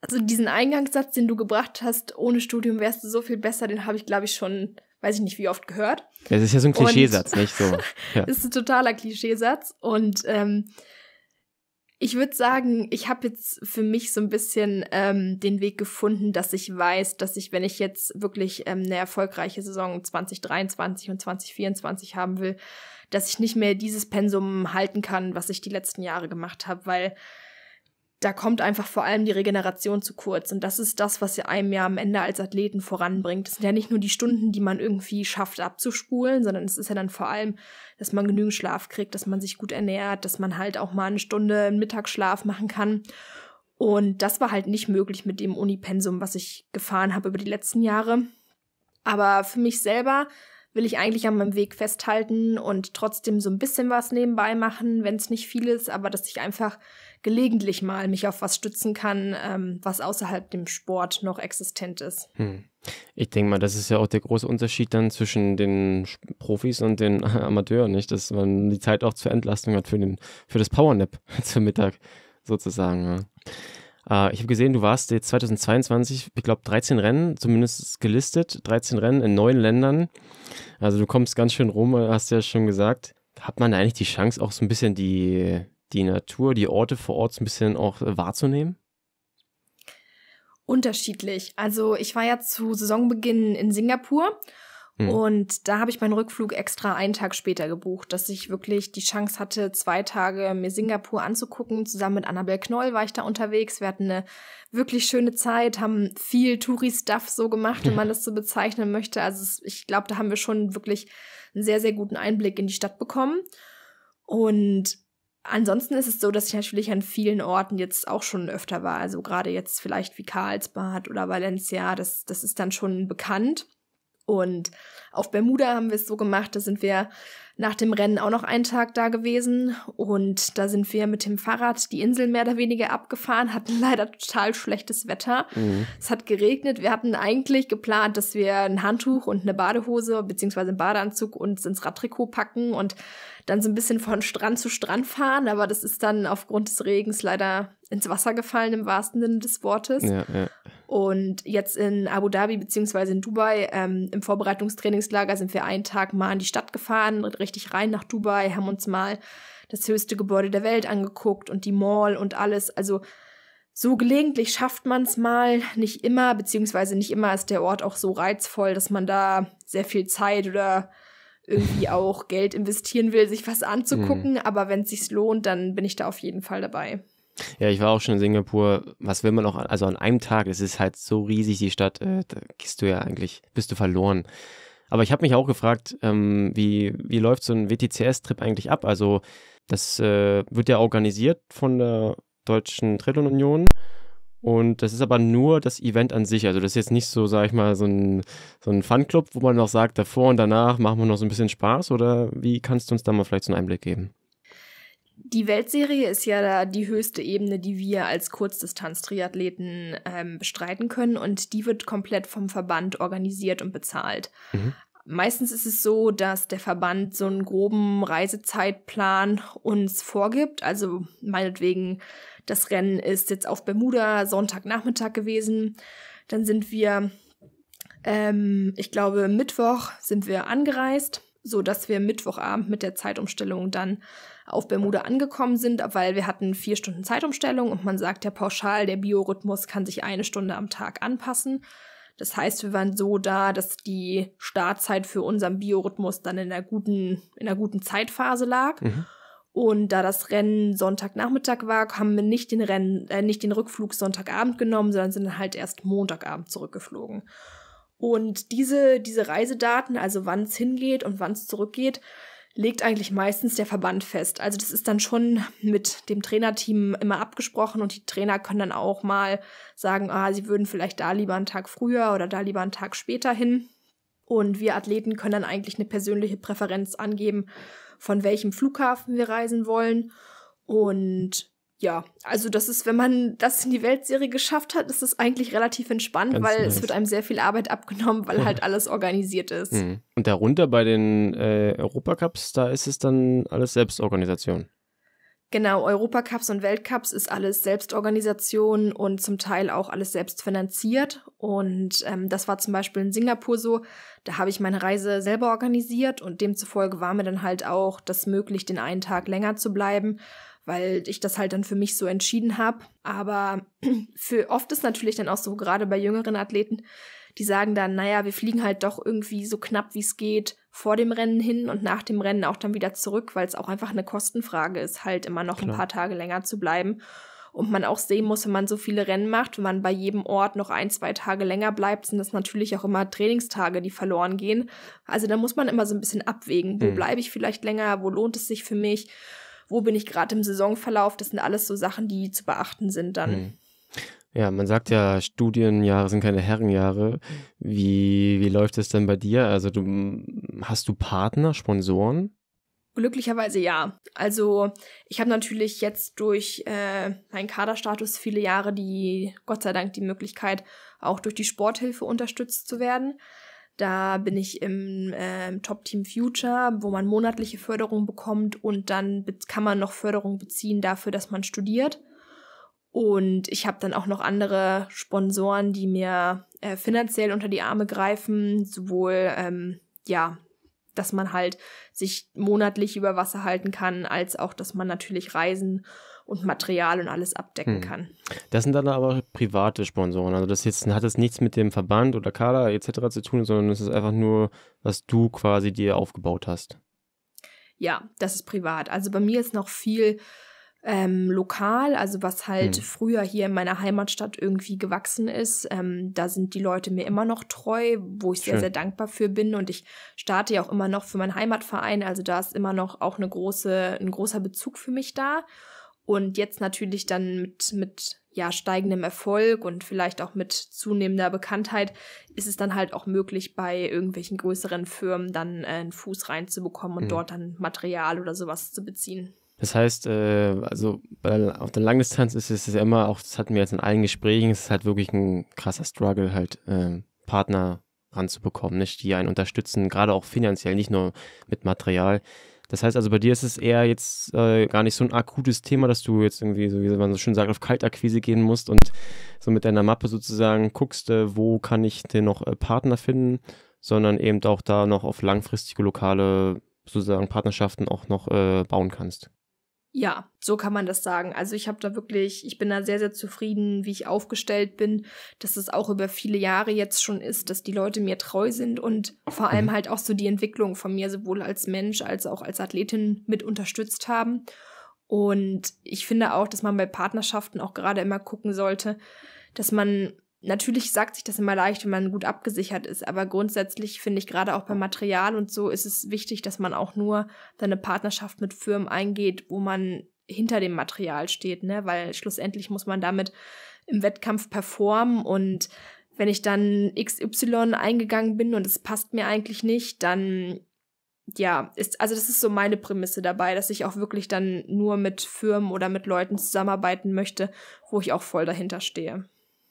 also diesen Eingangssatz, den du gebracht hast, ohne Studium wärst du so viel besser, den habe ich, glaube ich, schon, weiß ich nicht, wie oft gehört. Ja, das ist ja so ein Klischeesatz, nicht so. Ja. ist ein totaler Klischeesatz. Und ähm, ich würde sagen, ich habe jetzt für mich so ein bisschen ähm, den Weg gefunden, dass ich weiß, dass ich, wenn ich jetzt wirklich ähm, eine erfolgreiche Saison 2023 und 2024 haben will, dass ich nicht mehr dieses Pensum halten kann, was ich die letzten Jahre gemacht habe, weil da kommt einfach vor allem die Regeneration zu kurz. Und das ist das, was einem ja am Ende als Athleten voranbringt. Es sind ja nicht nur die Stunden, die man irgendwie schafft abzuspulen, sondern es ist ja dann vor allem, dass man genügend Schlaf kriegt, dass man sich gut ernährt, dass man halt auch mal eine Stunde Mittagsschlaf machen kann. Und das war halt nicht möglich mit dem Unipensum, was ich gefahren habe über die letzten Jahre. Aber für mich selber will ich eigentlich an meinem Weg festhalten und trotzdem so ein bisschen was nebenbei machen, wenn es nicht viel ist, aber dass ich einfach gelegentlich mal mich auf was stützen kann, ähm, was außerhalb dem Sport noch existent ist. Hm. Ich denke mal, das ist ja auch der große Unterschied dann zwischen den Profis und den Amateuren, nicht? Dass man die Zeit auch zur Entlastung hat für, den, für das Powernap zum Mittag sozusagen. Ja. Uh, ich habe gesehen, du warst jetzt 2022, ich glaube, 13 Rennen, zumindest gelistet, 13 Rennen in neun Ländern. Also du kommst ganz schön rum, hast ja schon gesagt. Hat man eigentlich die Chance, auch so ein bisschen die die Natur, die Orte vor Ort ein bisschen auch äh, wahrzunehmen? Unterschiedlich. Also ich war ja zu Saisonbeginn in Singapur hm. und da habe ich meinen Rückflug extra einen Tag später gebucht, dass ich wirklich die Chance hatte, zwei Tage mir Singapur anzugucken. Zusammen mit Annabel Knoll war ich da unterwegs. Wir hatten eine wirklich schöne Zeit, haben viel Touri-Stuff so gemacht, wenn man das so bezeichnen möchte. Also ich glaube, da haben wir schon wirklich einen sehr, sehr guten Einblick in die Stadt bekommen. Und Ansonsten ist es so, dass ich natürlich an vielen Orten jetzt auch schon öfter war. Also gerade jetzt vielleicht wie Karlsbad oder Valencia, das, das ist dann schon bekannt. Und auf Bermuda haben wir es so gemacht, da sind wir nach dem Rennen auch noch einen Tag da gewesen und da sind wir mit dem Fahrrad die Insel mehr oder weniger abgefahren, hatten leider total schlechtes Wetter. Mhm. Es hat geregnet. Wir hatten eigentlich geplant, dass wir ein Handtuch und eine Badehose beziehungsweise einen Badeanzug uns ins Radtrikot packen und dann so ein bisschen von Strand zu Strand fahren, aber das ist dann aufgrund des Regens leider ins Wasser gefallen, im wahrsten Sinne des Wortes. Ja, ja. Und jetzt in Abu Dhabi beziehungsweise in Dubai ähm, im Vorbereitungstrainingslager sind wir einen Tag mal in die Stadt gefahren, richtig rein nach Dubai, haben uns mal das höchste Gebäude der Welt angeguckt und die Mall und alles. Also so gelegentlich schafft man es mal, nicht immer, beziehungsweise nicht immer ist der Ort auch so reizvoll, dass man da sehr viel Zeit oder irgendwie auch Geld investieren will, sich was anzugucken. Mhm. Aber wenn es sich lohnt, dann bin ich da auf jeden Fall dabei. Ja, ich war auch schon in Singapur. Was will man auch, also an einem Tag, es ist halt so riesig, die Stadt, äh, da gehst du ja eigentlich, bist du verloren. Aber ich habe mich auch gefragt, ähm, wie, wie läuft so ein WTCS-Trip eigentlich ab? Also, das äh, wird ja organisiert von der Deutschen Triathlon Union. Und das ist aber nur das Event an sich. Also das ist jetzt nicht so, sag ich mal, so ein, so ein Fun-Club, wo man noch sagt, davor und danach machen wir noch so ein bisschen Spaß. Oder wie kannst du uns da mal vielleicht so einen Einblick geben? Die Weltserie ist ja die höchste Ebene, die wir als Kurzdistanz-Triathleten ähm, bestreiten können. Und die wird komplett vom Verband organisiert und bezahlt. Mhm. Meistens ist es so, dass der Verband so einen groben Reisezeitplan uns vorgibt. Also meinetwegen das Rennen ist jetzt auf Bermuda Sonntagnachmittag gewesen. Dann sind wir, ähm, ich glaube, Mittwoch sind wir angereist, sodass wir Mittwochabend mit der Zeitumstellung dann auf Bermuda angekommen sind, weil wir hatten vier Stunden Zeitumstellung und man sagt ja pauschal, der Biorhythmus kann sich eine Stunde am Tag anpassen. Das heißt, wir waren so da, dass die Startzeit für unseren Biorhythmus dann in einer guten, in einer guten Zeitphase lag. Mhm. Und da das Rennen Sonntagnachmittag war, haben wir nicht den Rennen, äh, nicht den Rückflug Sonntagabend genommen, sondern sind halt erst Montagabend zurückgeflogen. Und diese, diese Reisedaten, also wann es hingeht und wann es zurückgeht, legt eigentlich meistens der Verband fest. Also das ist dann schon mit dem Trainerteam immer abgesprochen und die Trainer können dann auch mal sagen, ah, sie würden vielleicht da lieber einen Tag früher oder da lieber einen Tag später hin. Und wir Athleten können dann eigentlich eine persönliche Präferenz angeben von welchem Flughafen wir reisen wollen. Und ja, also das ist, wenn man das in die Weltserie geschafft hat, ist das eigentlich relativ entspannt, Ganz weil nice. es wird einem sehr viel Arbeit abgenommen, weil halt alles organisiert ist. Mhm. Und darunter bei den äh, Europacups, da ist es dann alles Selbstorganisation. Genau, Europacups und Weltcups ist alles Selbstorganisation und zum Teil auch alles selbst finanziert. Und ähm, das war zum Beispiel in Singapur so. Da habe ich meine Reise selber organisiert und demzufolge war mir dann halt auch das möglich, den einen Tag länger zu bleiben, weil ich das halt dann für mich so entschieden habe. Aber für oft ist natürlich dann auch so, gerade bei jüngeren Athleten, die sagen dann, naja, wir fliegen halt doch irgendwie so knapp wie es geht vor dem Rennen hin und nach dem Rennen auch dann wieder zurück, weil es auch einfach eine Kostenfrage ist, halt immer noch Klar. ein paar Tage länger zu bleiben. Und man auch sehen muss, wenn man so viele Rennen macht, wenn man bei jedem Ort noch ein, zwei Tage länger bleibt, sind das natürlich auch immer Trainingstage, die verloren gehen. Also da muss man immer so ein bisschen abwägen, wo hm. bleibe ich vielleicht länger, wo lohnt es sich für mich, wo bin ich gerade im Saisonverlauf. Das sind alles so Sachen, die zu beachten sind dann. Hm. Ja, man sagt ja, Studienjahre sind keine Herrenjahre. Wie, wie läuft es denn bei dir? Also du hast du Partner, Sponsoren? Glücklicherweise ja. Also ich habe natürlich jetzt durch äh, meinen Kaderstatus viele Jahre die, Gott sei Dank, die Möglichkeit, auch durch die Sporthilfe unterstützt zu werden. Da bin ich im äh, Top Team Future, wo man monatliche Förderung bekommt und dann kann man noch Förderung beziehen dafür, dass man studiert. Und ich habe dann auch noch andere Sponsoren, die mir äh, finanziell unter die Arme greifen, sowohl ähm, ja, dass man halt sich monatlich über Wasser halten kann, als auch, dass man natürlich Reisen und Material und alles abdecken hm. kann. Das sind dann aber private Sponsoren. Also das jetzt hat das nichts mit dem Verband oder Kader etc. zu tun, sondern es ist einfach nur, was du quasi dir aufgebaut hast. Ja, das ist privat. Also bei mir ist noch viel ähm, lokal, also was halt hm. früher hier in meiner Heimatstadt irgendwie gewachsen ist. Ähm, da sind die Leute mir immer noch treu, wo ich Schön. sehr, sehr dankbar für bin. Und ich starte ja auch immer noch für meinen Heimatverein. Also da ist immer noch auch eine große, ein großer Bezug für mich da. Und jetzt natürlich dann mit, mit ja, steigendem Erfolg und vielleicht auch mit zunehmender Bekanntheit ist es dann halt auch möglich, bei irgendwelchen größeren Firmen dann äh, einen Fuß reinzubekommen und mhm. dort dann Material oder sowas zu beziehen. Das heißt, äh, also bei, auf der Langdistanz ist es ja immer, auch das hatten wir jetzt in allen Gesprächen, es ist halt wirklich ein krasser Struggle, halt äh, Partner ranzubekommen, nicht? die einen unterstützen, gerade auch finanziell, nicht nur mit Material. Das heißt also, bei dir ist es eher jetzt äh, gar nicht so ein akutes Thema, dass du jetzt irgendwie, so wie man so schön sagt, auf Kaltakquise gehen musst und so mit deiner Mappe sozusagen guckst, äh, wo kann ich denn noch äh, Partner finden, sondern eben auch da noch auf langfristige lokale sozusagen Partnerschaften auch noch äh, bauen kannst. Ja, so kann man das sagen. Also ich habe da wirklich, ich bin da sehr, sehr zufrieden, wie ich aufgestellt bin, dass es auch über viele Jahre jetzt schon ist, dass die Leute mir treu sind und vor allem mhm. halt auch so die Entwicklung von mir sowohl als Mensch als auch als Athletin mit unterstützt haben. Und ich finde auch, dass man bei Partnerschaften auch gerade immer gucken sollte, dass man Natürlich sagt sich das immer leicht, wenn man gut abgesichert ist, aber grundsätzlich finde ich gerade auch beim Material und so ist es wichtig, dass man auch nur seine Partnerschaft mit Firmen eingeht, wo man hinter dem Material steht, ne? weil schlussendlich muss man damit im Wettkampf performen und wenn ich dann XY eingegangen bin und es passt mir eigentlich nicht, dann ja, ist, also das ist so meine Prämisse dabei, dass ich auch wirklich dann nur mit Firmen oder mit Leuten zusammenarbeiten möchte, wo ich auch voll dahinter stehe.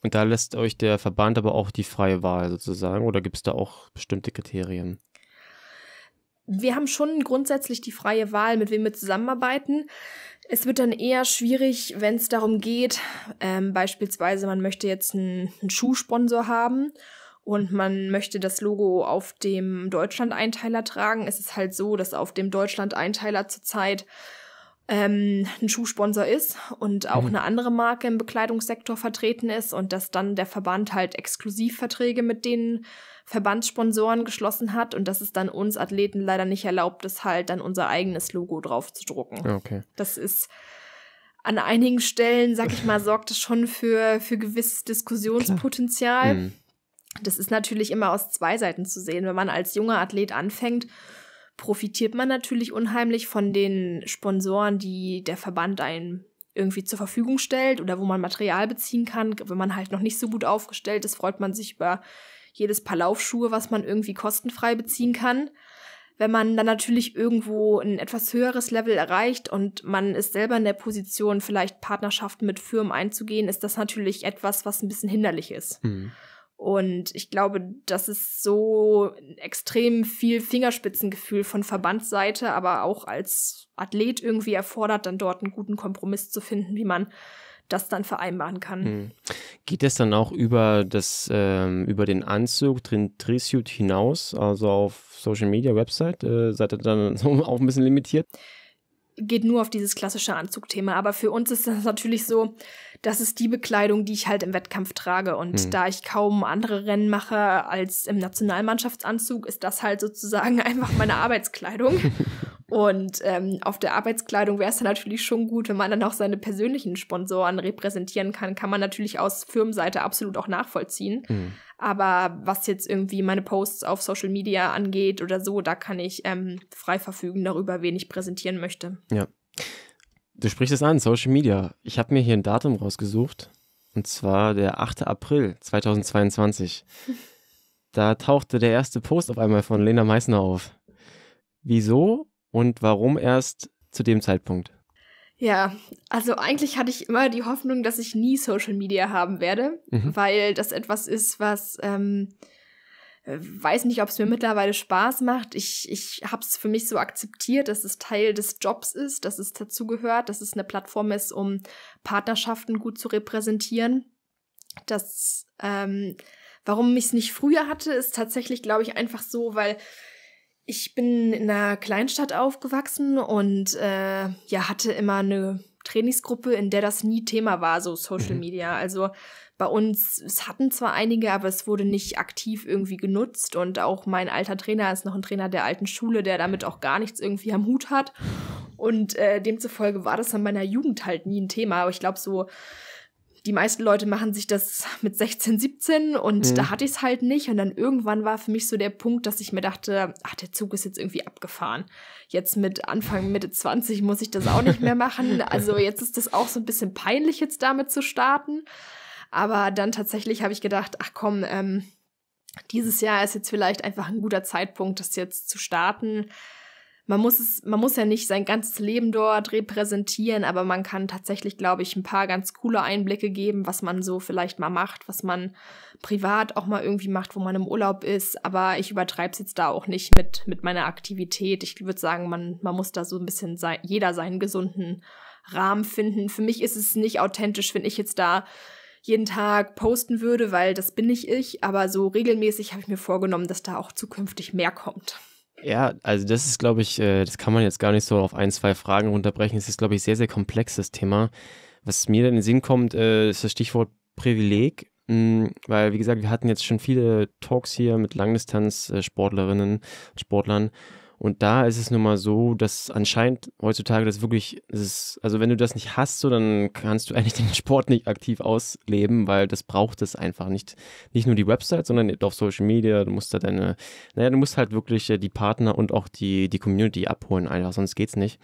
Und da lässt euch der Verband aber auch die freie Wahl sozusagen oder gibt es da auch bestimmte Kriterien? Wir haben schon grundsätzlich die freie Wahl, mit wem wir zusammenarbeiten. Es wird dann eher schwierig, wenn es darum geht, ähm, beispielsweise man möchte jetzt einen, einen Schuhsponsor haben und man möchte das Logo auf dem Deutschland-Einteiler tragen, es ist halt so, dass auf dem Deutschland-Einteiler zurzeit ähm, ein Schuhsponsor ist und auch mhm. eine andere Marke im Bekleidungssektor vertreten ist und dass dann der Verband halt Exklusivverträge mit den Verbandssponsoren geschlossen hat und dass es dann uns Athleten leider nicht erlaubt ist, halt dann unser eigenes Logo drauf zu drucken. Okay. Das ist an einigen Stellen, sag ich mal, sorgt es schon für, für gewisses Diskussionspotenzial. Mhm. Das ist natürlich immer aus zwei Seiten zu sehen. Wenn man als junger Athlet anfängt profitiert man natürlich unheimlich von den Sponsoren, die der Verband einem irgendwie zur Verfügung stellt oder wo man Material beziehen kann. Wenn man halt noch nicht so gut aufgestellt ist, freut man sich über jedes Paar Laufschuhe, was man irgendwie kostenfrei beziehen kann. Wenn man dann natürlich irgendwo ein etwas höheres Level erreicht und man ist selber in der Position, vielleicht Partnerschaften mit Firmen einzugehen, ist das natürlich etwas, was ein bisschen hinderlich ist. Mhm. Und ich glaube, das ist so extrem viel Fingerspitzengefühl von Verbandsseite, aber auch als Athlet irgendwie erfordert, dann dort einen guten Kompromiss zu finden, wie man das dann vereinbaren kann. Hm. Geht das dann auch über, das, ähm, über den Anzug, den Trisuit hinaus, also auf Social Media, Website? Äh, seid ihr dann auch ein bisschen limitiert? geht nur auf dieses klassische Anzugthema. Aber für uns ist das natürlich so, das ist die Bekleidung, die ich halt im Wettkampf trage. Und mhm. da ich kaum andere Rennen mache als im Nationalmannschaftsanzug, ist das halt sozusagen einfach meine Arbeitskleidung. Und ähm, auf der Arbeitskleidung wäre es dann natürlich schon gut, wenn man dann auch seine persönlichen Sponsoren repräsentieren kann. Kann man natürlich aus Firmenseite absolut auch nachvollziehen. Mhm. Aber was jetzt irgendwie meine Posts auf Social Media angeht oder so, da kann ich ähm, frei verfügen darüber, wen ich präsentieren möchte. Ja. Du sprichst es an, Social Media. Ich habe mir hier ein Datum rausgesucht. Und zwar der 8. April 2022. da tauchte der erste Post auf einmal von Lena Meissner auf. Wieso und warum erst zu dem Zeitpunkt? Ja, also eigentlich hatte ich immer die Hoffnung, dass ich nie Social Media haben werde, mhm. weil das etwas ist, was ähm, äh, weiß nicht, ob es mir mittlerweile Spaß macht. Ich, ich habe es für mich so akzeptiert, dass es Teil des Jobs ist, dass es dazugehört, dass es eine Plattform ist, um Partnerschaften gut zu repräsentieren. Das, ähm, warum ich es nicht früher hatte, ist tatsächlich, glaube ich, einfach so, weil ich bin in einer Kleinstadt aufgewachsen und äh, ja, hatte immer eine Trainingsgruppe, in der das nie Thema war, so Social mhm. Media. Also bei uns, es hatten zwar einige, aber es wurde nicht aktiv irgendwie genutzt und auch mein alter Trainer ist noch ein Trainer der alten Schule, der damit auch gar nichts irgendwie am Hut hat. Und äh, demzufolge war das in meiner Jugend halt nie ein Thema. Aber ich glaube, so die meisten Leute machen sich das mit 16, 17 und mhm. da hatte ich es halt nicht. Und dann irgendwann war für mich so der Punkt, dass ich mir dachte, ach, der Zug ist jetzt irgendwie abgefahren. Jetzt mit Anfang, Mitte 20 muss ich das auch nicht mehr machen. Also jetzt ist das auch so ein bisschen peinlich, jetzt damit zu starten. Aber dann tatsächlich habe ich gedacht, ach komm, ähm, dieses Jahr ist jetzt vielleicht einfach ein guter Zeitpunkt, das jetzt zu starten man muss es, man muss ja nicht sein ganzes Leben dort repräsentieren, aber man kann tatsächlich, glaube ich, ein paar ganz coole Einblicke geben, was man so vielleicht mal macht, was man privat auch mal irgendwie macht, wo man im Urlaub ist. Aber ich übertreibe es jetzt da auch nicht mit, mit meiner Aktivität. Ich würde sagen, man, man muss da so ein bisschen sein, jeder seinen gesunden Rahmen finden. Für mich ist es nicht authentisch, wenn ich jetzt da jeden Tag posten würde, weil das bin nicht ich, aber so regelmäßig habe ich mir vorgenommen, dass da auch zukünftig mehr kommt. Ja, also das ist, glaube ich, äh, das kann man jetzt gar nicht so auf ein, zwei Fragen runterbrechen. Es ist, glaube ich, sehr, sehr komplexes Thema. Was mir dann in den Sinn kommt, äh, ist das Stichwort Privileg, mm, weil, wie gesagt, wir hatten jetzt schon viele Talks hier mit Langdistanz-Sportlerinnen äh, und Sportlern und da ist es nun mal so, dass anscheinend heutzutage das wirklich, das ist, also wenn du das nicht hast, so, dann kannst du eigentlich den Sport nicht aktiv ausleben, weil das braucht es einfach nicht. Nicht nur die Website, sondern auch Social Media. Du musst da deine, naja, du musst halt wirklich äh, die Partner und auch die, die Community abholen, einfach, sonst geht's nicht.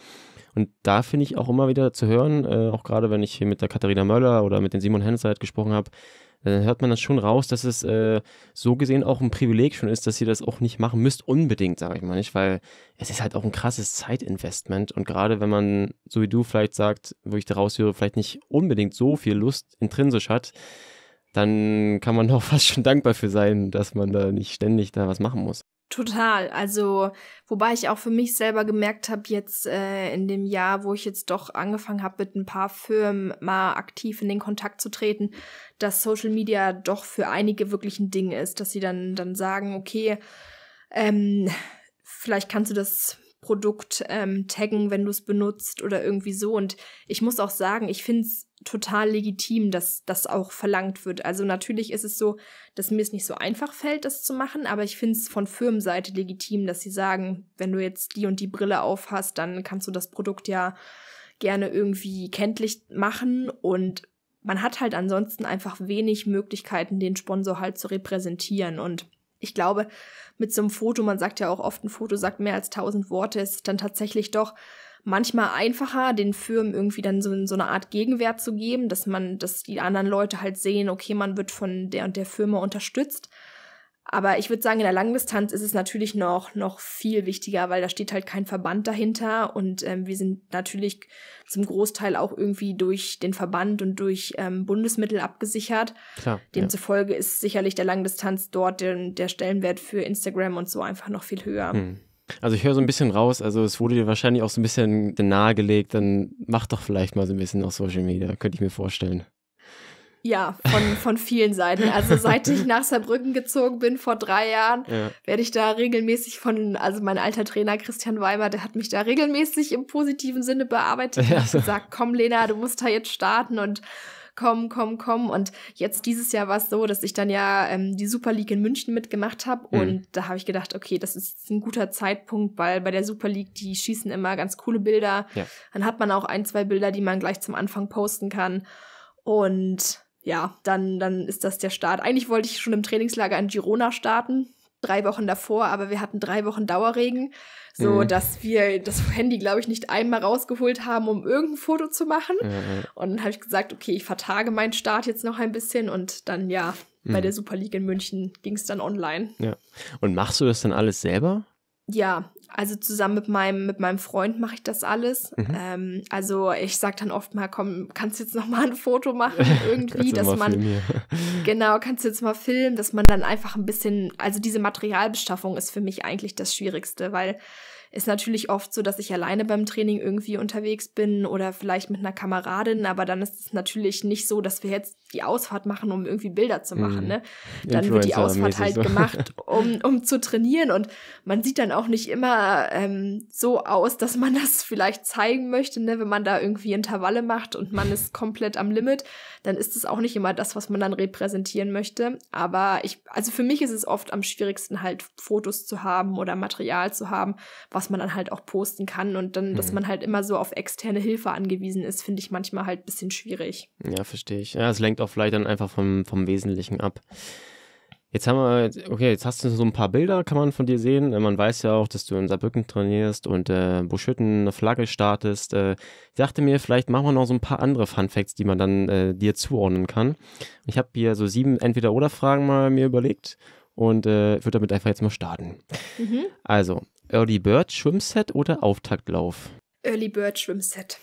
Und da finde ich auch immer wieder zu hören, äh, auch gerade wenn ich hier mit der Katharina Möller oder mit dem Simon Henseit gesprochen habe, dann äh, hört man das schon raus, dass es äh, so gesehen auch ein Privileg schon ist, dass ihr das auch nicht machen müsst, unbedingt, sage ich mal nicht, weil es ist halt auch ein krasses Zeitinvestment und gerade wenn man, so wie du vielleicht sagt, wo ich daraus höre, vielleicht nicht unbedingt so viel Lust intrinsisch hat, dann kann man auch fast schon dankbar für sein, dass man da nicht ständig da was machen muss. Total. Also, wobei ich auch für mich selber gemerkt habe, jetzt äh, in dem Jahr, wo ich jetzt doch angefangen habe, mit ein paar Firmen mal aktiv in den Kontakt zu treten, dass Social Media doch für einige wirklich ein Ding ist, dass sie dann, dann sagen, okay, ähm, vielleicht kannst du das Produkt ähm, taggen, wenn du es benutzt oder irgendwie so. Und ich muss auch sagen, ich finde es total legitim, dass das auch verlangt wird. Also natürlich ist es so, dass mir es nicht so einfach fällt, das zu machen, aber ich finde es von Firmenseite legitim, dass sie sagen, wenn du jetzt die und die Brille auf hast, dann kannst du das Produkt ja gerne irgendwie kenntlich machen und man hat halt ansonsten einfach wenig Möglichkeiten, den Sponsor halt zu repräsentieren und ich glaube, mit so einem Foto, man sagt ja auch oft, ein Foto sagt mehr als tausend Worte, ist dann tatsächlich doch manchmal einfacher, den Firmen irgendwie dann so, so eine Art Gegenwert zu geben, dass man, dass die anderen Leute halt sehen, okay, man wird von der und der Firma unterstützt. Aber ich würde sagen, in der Langdistanz ist es natürlich noch, noch viel wichtiger, weil da steht halt kein Verband dahinter und ähm, wir sind natürlich zum Großteil auch irgendwie durch den Verband und durch ähm, Bundesmittel abgesichert. Klar, Demzufolge ja. ist sicherlich der Langdistanz dort der, der Stellenwert für Instagram und so einfach noch viel höher. Hm. Also ich höre so ein bisschen raus, also es wurde dir wahrscheinlich auch so ein bisschen nahegelegt, dann mach doch vielleicht mal so ein bisschen auf Social Media, könnte ich mir vorstellen. Ja, von, von vielen Seiten. Also seit ich nach Saarbrücken gezogen bin vor drei Jahren, ja. werde ich da regelmäßig von, also mein alter Trainer Christian Weimer, der hat mich da regelmäßig im positiven Sinne bearbeitet ja, so. gesagt, komm Lena, du musst da jetzt starten und komm, komm, komm. Und jetzt dieses Jahr war es so, dass ich dann ja ähm, die Super League in München mitgemacht habe. Mhm. Und da habe ich gedacht, okay, das ist ein guter Zeitpunkt, weil bei der Super League, die schießen immer ganz coole Bilder. Ja. Dann hat man auch ein, zwei Bilder, die man gleich zum Anfang posten kann. Und ja, dann, dann ist das der Start. Eigentlich wollte ich schon im Trainingslager in Girona starten, drei Wochen davor, aber wir hatten drei Wochen Dauerregen. So, mhm. dass wir das Handy, glaube ich, nicht einmal rausgeholt haben, um irgendein Foto zu machen. Mhm. Und dann habe ich gesagt, okay, ich vertage meinen Start jetzt noch ein bisschen und dann ja, bei der mhm. Super League in München ging es dann online. Ja. Und machst du das dann alles selber? ja, also zusammen mit meinem, mit meinem Freund mache ich das alles. Mhm. Ähm, also ich sage dann oft mal, komm, kannst du jetzt noch mal ein Foto machen irgendwie, dass man filmen, ja. genau, kannst du jetzt mal filmen, dass man dann einfach ein bisschen, also diese Materialbeschaffung ist für mich eigentlich das Schwierigste, weil ist natürlich oft so, dass ich alleine beim Training irgendwie unterwegs bin oder vielleicht mit einer Kameradin, aber dann ist es natürlich nicht so, dass wir jetzt die Ausfahrt machen, um irgendwie Bilder zu machen. Mm. Ne? Dann wird die Ausfahrt halt so. gemacht, um, um zu trainieren. Und man sieht dann auch nicht immer ähm, so aus, dass man das vielleicht zeigen möchte, ne? wenn man da irgendwie Intervalle macht und man ist komplett am Limit, dann ist es auch nicht immer das, was man dann repräsentieren möchte. Aber ich, also für mich ist es oft am schwierigsten, halt Fotos zu haben oder Material zu haben, was man dann halt auch posten kann und dann, dass mhm. man halt immer so auf externe Hilfe angewiesen ist, finde ich manchmal halt ein bisschen schwierig. Ja, verstehe ich. Ja, es lenkt auch vielleicht dann einfach vom, vom Wesentlichen ab. Jetzt haben wir, okay, jetzt hast du so ein paar Bilder, kann man von dir sehen. Äh, man weiß ja auch, dass du in Saarbrücken trainierst und äh, Buschütten eine Flagge startest. Äh, ich dachte mir, vielleicht machen wir noch so ein paar andere Fun Facts, die man dann äh, dir zuordnen kann. Ich habe hier so sieben Entweder-Oder-Fragen mal mir überlegt und äh, würde damit einfach jetzt mal starten. Mhm. Also, Early Bird Schwimmset oder Auftaktlauf? Early Bird Schwimmset.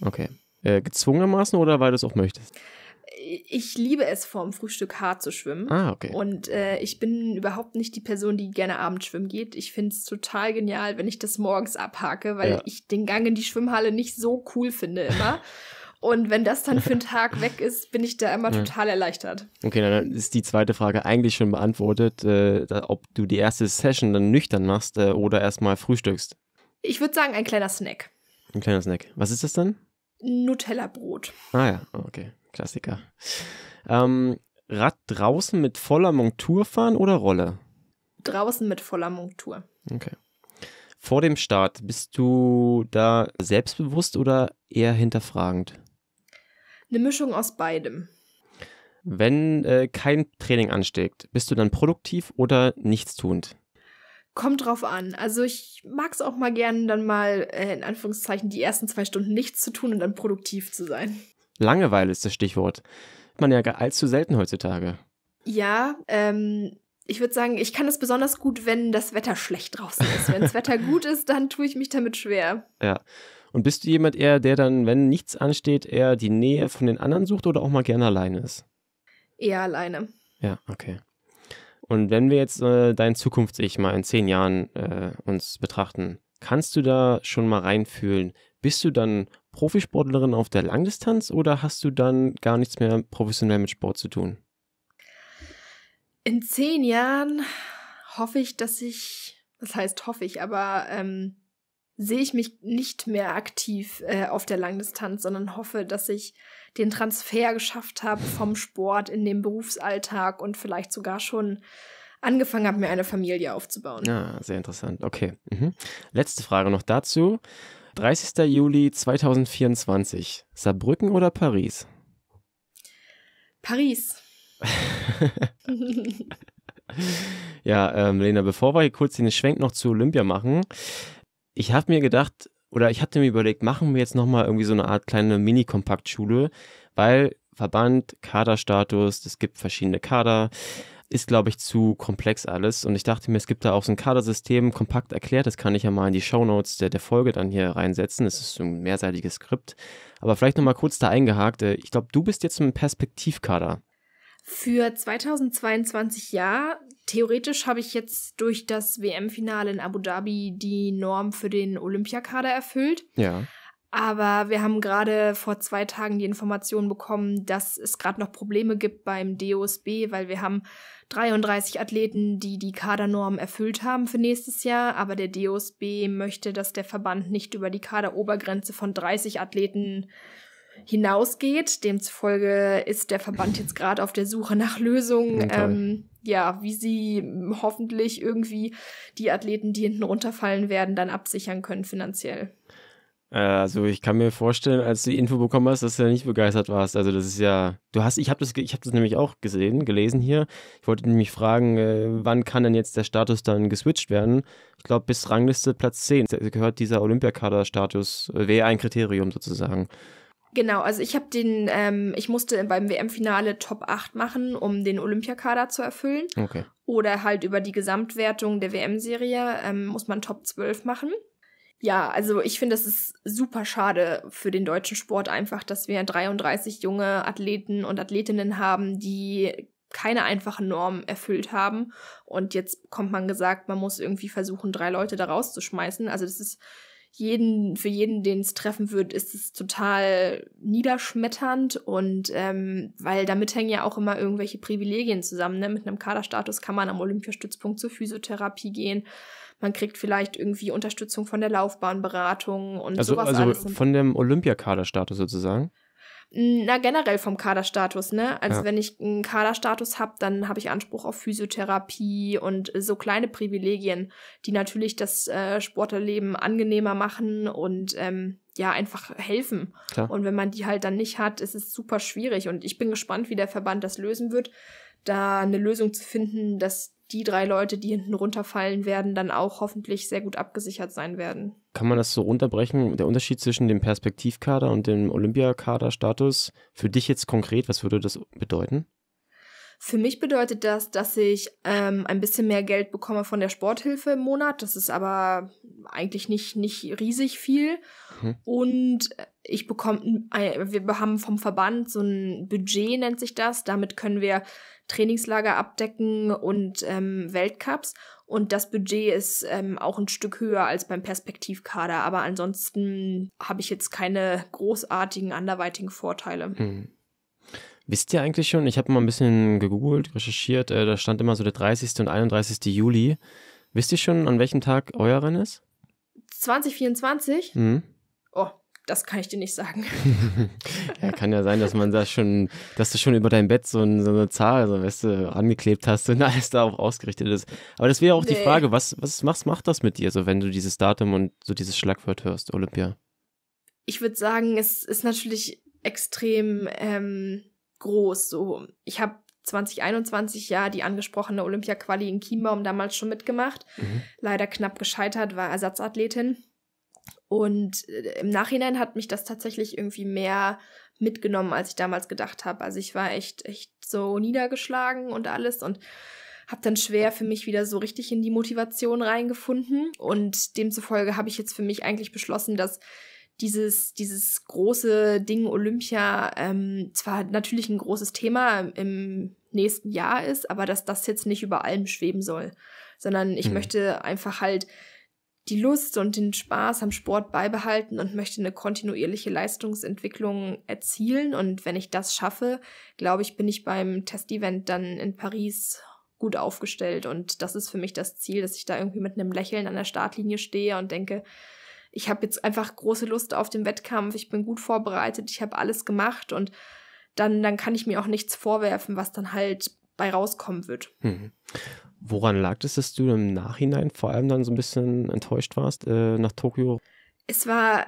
Okay. Äh, gezwungenermaßen oder weil du es auch möchtest? Ich liebe es, vorm Frühstück hart zu schwimmen. Ah, okay. Und äh, ich bin überhaupt nicht die Person, die gerne abends schwimmen geht. Ich finde es total genial, wenn ich das morgens abhake, weil ja. ich den Gang in die Schwimmhalle nicht so cool finde immer. Und wenn das dann für einen Tag weg ist, bin ich da immer ja. total erleichtert. Okay, dann ist die zweite Frage eigentlich schon beantwortet, äh, ob du die erste Session dann nüchtern machst äh, oder erstmal frühstückst. Ich würde sagen, ein kleiner Snack. Ein kleiner Snack. Was ist das dann? Nutella-Brot. Ah ja, oh, okay. Klassiker. Ähm, Rad draußen mit voller Montur fahren oder Rolle? Draußen mit voller Montur. Okay. Vor dem Start, bist du da selbstbewusst oder eher hinterfragend? eine Mischung aus beidem. Wenn äh, kein Training ansteht, bist du dann produktiv oder nichtstuend? Kommt drauf an. Also ich mag es auch mal gerne, dann mal äh, in Anführungszeichen die ersten zwei Stunden nichts zu tun und dann produktiv zu sein. Langeweile ist das Stichwort. man ja allzu selten heutzutage. Ja, ähm, ich würde sagen, ich kann es besonders gut, wenn das Wetter schlecht draußen ist. Wenn das Wetter gut ist, dann tue ich mich damit schwer. Ja. Und bist du jemand eher, der dann, wenn nichts ansteht, eher die Nähe von den anderen sucht oder auch mal gerne alleine ist? Eher alleine. Ja, okay. Und wenn wir jetzt äh, dein Zukunfts-Ich mal in zehn Jahren äh, uns betrachten, kannst du da schon mal reinfühlen? Bist du dann Profisportlerin auf der Langdistanz oder hast du dann gar nichts mehr professionell mit Sport zu tun? In zehn Jahren hoffe ich, dass ich, das heißt hoffe ich, aber ähm, sehe ich mich nicht mehr aktiv äh, auf der Langdistanz, sondern hoffe, dass ich den Transfer geschafft habe vom Sport in den Berufsalltag und vielleicht sogar schon angefangen habe, mir eine Familie aufzubauen. Ah, sehr interessant. Okay. Mhm. Letzte Frage noch dazu. 30. Juli 2024. Saarbrücken oder Paris? Paris ja, ähm, Lena, bevor wir hier kurz den Schwenk noch zu Olympia machen, ich habe mir gedacht, oder ich hatte mir überlegt, machen wir jetzt nochmal irgendwie so eine Art kleine Mini-Kompaktschule, weil Verband, Kaderstatus, es gibt verschiedene Kader, ist, glaube ich, zu komplex alles. Und ich dachte mir, es gibt da auch so ein Kadersystem, kompakt erklärt, das kann ich ja mal in die Shownotes der, der Folge dann hier reinsetzen. Es ist so ein mehrseitiges Skript. Aber vielleicht nochmal kurz da eingehakt. Äh, ich glaube, du bist jetzt im Perspektivkader für 2022 ja. Theoretisch habe ich jetzt durch das WM-Finale in Abu Dhabi die Norm für den Olympiakader erfüllt. Ja. Aber wir haben gerade vor zwei Tagen die Information bekommen, dass es gerade noch Probleme gibt beim DOSB, weil wir haben 33 Athleten, die die Kadernorm erfüllt haben für nächstes Jahr. Aber der DOSB möchte, dass der Verband nicht über die Kaderobergrenze von 30 Athleten hinausgeht. Demzufolge ist der Verband jetzt gerade auf der Suche nach Lösungen, ähm, ja, wie sie hoffentlich irgendwie die Athleten, die hinten runterfallen werden, dann absichern können finanziell. Äh, also ich kann mir vorstellen, als du die Info bekommen hast, dass du ja nicht begeistert warst. Also das ist ja, du hast, ich habe das, ich habe das nämlich auch gesehen, gelesen hier. Ich wollte nämlich fragen, äh, wann kann denn jetzt der Status dann geswitcht werden? Ich glaube, bis Rangliste Platz 10 gehört dieser Olympiakader-Status, äh, wäre ein Kriterium sozusagen. Genau, also ich habe den, ähm, ich musste beim WM-Finale Top 8 machen, um den Olympiakader zu erfüllen. Okay. Oder halt über die Gesamtwertung der WM-Serie ähm, muss man Top 12 machen. Ja, also ich finde, es ist super schade für den deutschen Sport einfach, dass wir 33 junge Athleten und Athletinnen haben, die keine einfachen Normen erfüllt haben. Und jetzt kommt man gesagt, man muss irgendwie versuchen, drei Leute da rauszuschmeißen. Also das ist jeden, für jeden, den es treffen wird, ist es total niederschmetternd und ähm, weil damit hängen ja auch immer irgendwelche Privilegien zusammen. Ne? Mit einem Kaderstatus kann man am Olympiastützpunkt zur Physiotherapie gehen. Man kriegt vielleicht irgendwie Unterstützung von der Laufbahnberatung und also, sowas. Also alles. von dem Olympiakaderstatus sozusagen? na generell vom Kaderstatus, ne? Also ja. wenn ich einen Kaderstatus habe, dann habe ich Anspruch auf Physiotherapie und so kleine Privilegien, die natürlich das äh, Sportlerleben angenehmer machen und ähm, ja einfach helfen. Klar. Und wenn man die halt dann nicht hat, ist es super schwierig. Und ich bin gespannt, wie der Verband das lösen wird, da eine Lösung zu finden, dass die drei Leute, die hinten runterfallen werden, dann auch hoffentlich sehr gut abgesichert sein werden. Kann man das so runterbrechen? Der Unterschied zwischen dem Perspektivkader und dem Olympiakader-Status für dich jetzt konkret, was würde das bedeuten? Für mich bedeutet das, dass ich ähm, ein bisschen mehr Geld bekomme von der Sporthilfe im Monat. Das ist aber eigentlich nicht, nicht riesig viel. Mhm. Und ich bekomme, wir haben vom Verband so ein Budget, nennt sich das. Damit können wir Trainingslager abdecken und ähm, Weltcups. Und das Budget ist ähm, auch ein Stück höher als beim Perspektivkader. Aber ansonsten habe ich jetzt keine großartigen anderweitigen Vorteile. Mhm. Wisst ihr eigentlich schon, ich habe mal ein bisschen gegoogelt, recherchiert, äh, da stand immer so der 30. und 31. Juli. Wisst ihr schon, an welchem Tag euer Rennen ist? 2024? Mhm. Oh, das kann ich dir nicht sagen. ja, kann ja sein, dass man da schon, dass du schon über dein Bett so, ein, so eine Zahl, so weißt du, angeklebt hast und alles darauf ausgerichtet ist. Aber das wäre auch nee. die Frage, was, was machst, macht das mit dir, so wenn du dieses Datum und so dieses Schlagwort hörst, Olympia? Ich würde sagen, es ist natürlich extrem ähm, groß. So, ich habe 2021 ja die angesprochene Olympia-Quali in Chiembaum damals schon mitgemacht. Mhm. Leider knapp gescheitert, war Ersatzathletin. Und äh, im Nachhinein hat mich das tatsächlich irgendwie mehr mitgenommen, als ich damals gedacht habe. Also ich war echt, echt so niedergeschlagen und alles und habe dann schwer für mich wieder so richtig in die Motivation reingefunden. Und demzufolge habe ich jetzt für mich eigentlich beschlossen, dass dieses, dieses große Ding Olympia ähm, zwar natürlich ein großes Thema im nächsten Jahr ist, aber dass das jetzt nicht über allem schweben soll, sondern ich mhm. möchte einfach halt die Lust und den Spaß am Sport beibehalten und möchte eine kontinuierliche Leistungsentwicklung erzielen. Und wenn ich das schaffe, glaube ich, bin ich beim Testevent dann in Paris gut aufgestellt. Und das ist für mich das Ziel, dass ich da irgendwie mit einem Lächeln an der Startlinie stehe und denke, ich habe jetzt einfach große Lust auf den Wettkampf, ich bin gut vorbereitet, ich habe alles gemacht und dann, dann kann ich mir auch nichts vorwerfen, was dann halt bei rauskommen wird. Mhm. Woran lag es, dass du im Nachhinein vor allem dann so ein bisschen enttäuscht warst äh, nach Tokio? Es war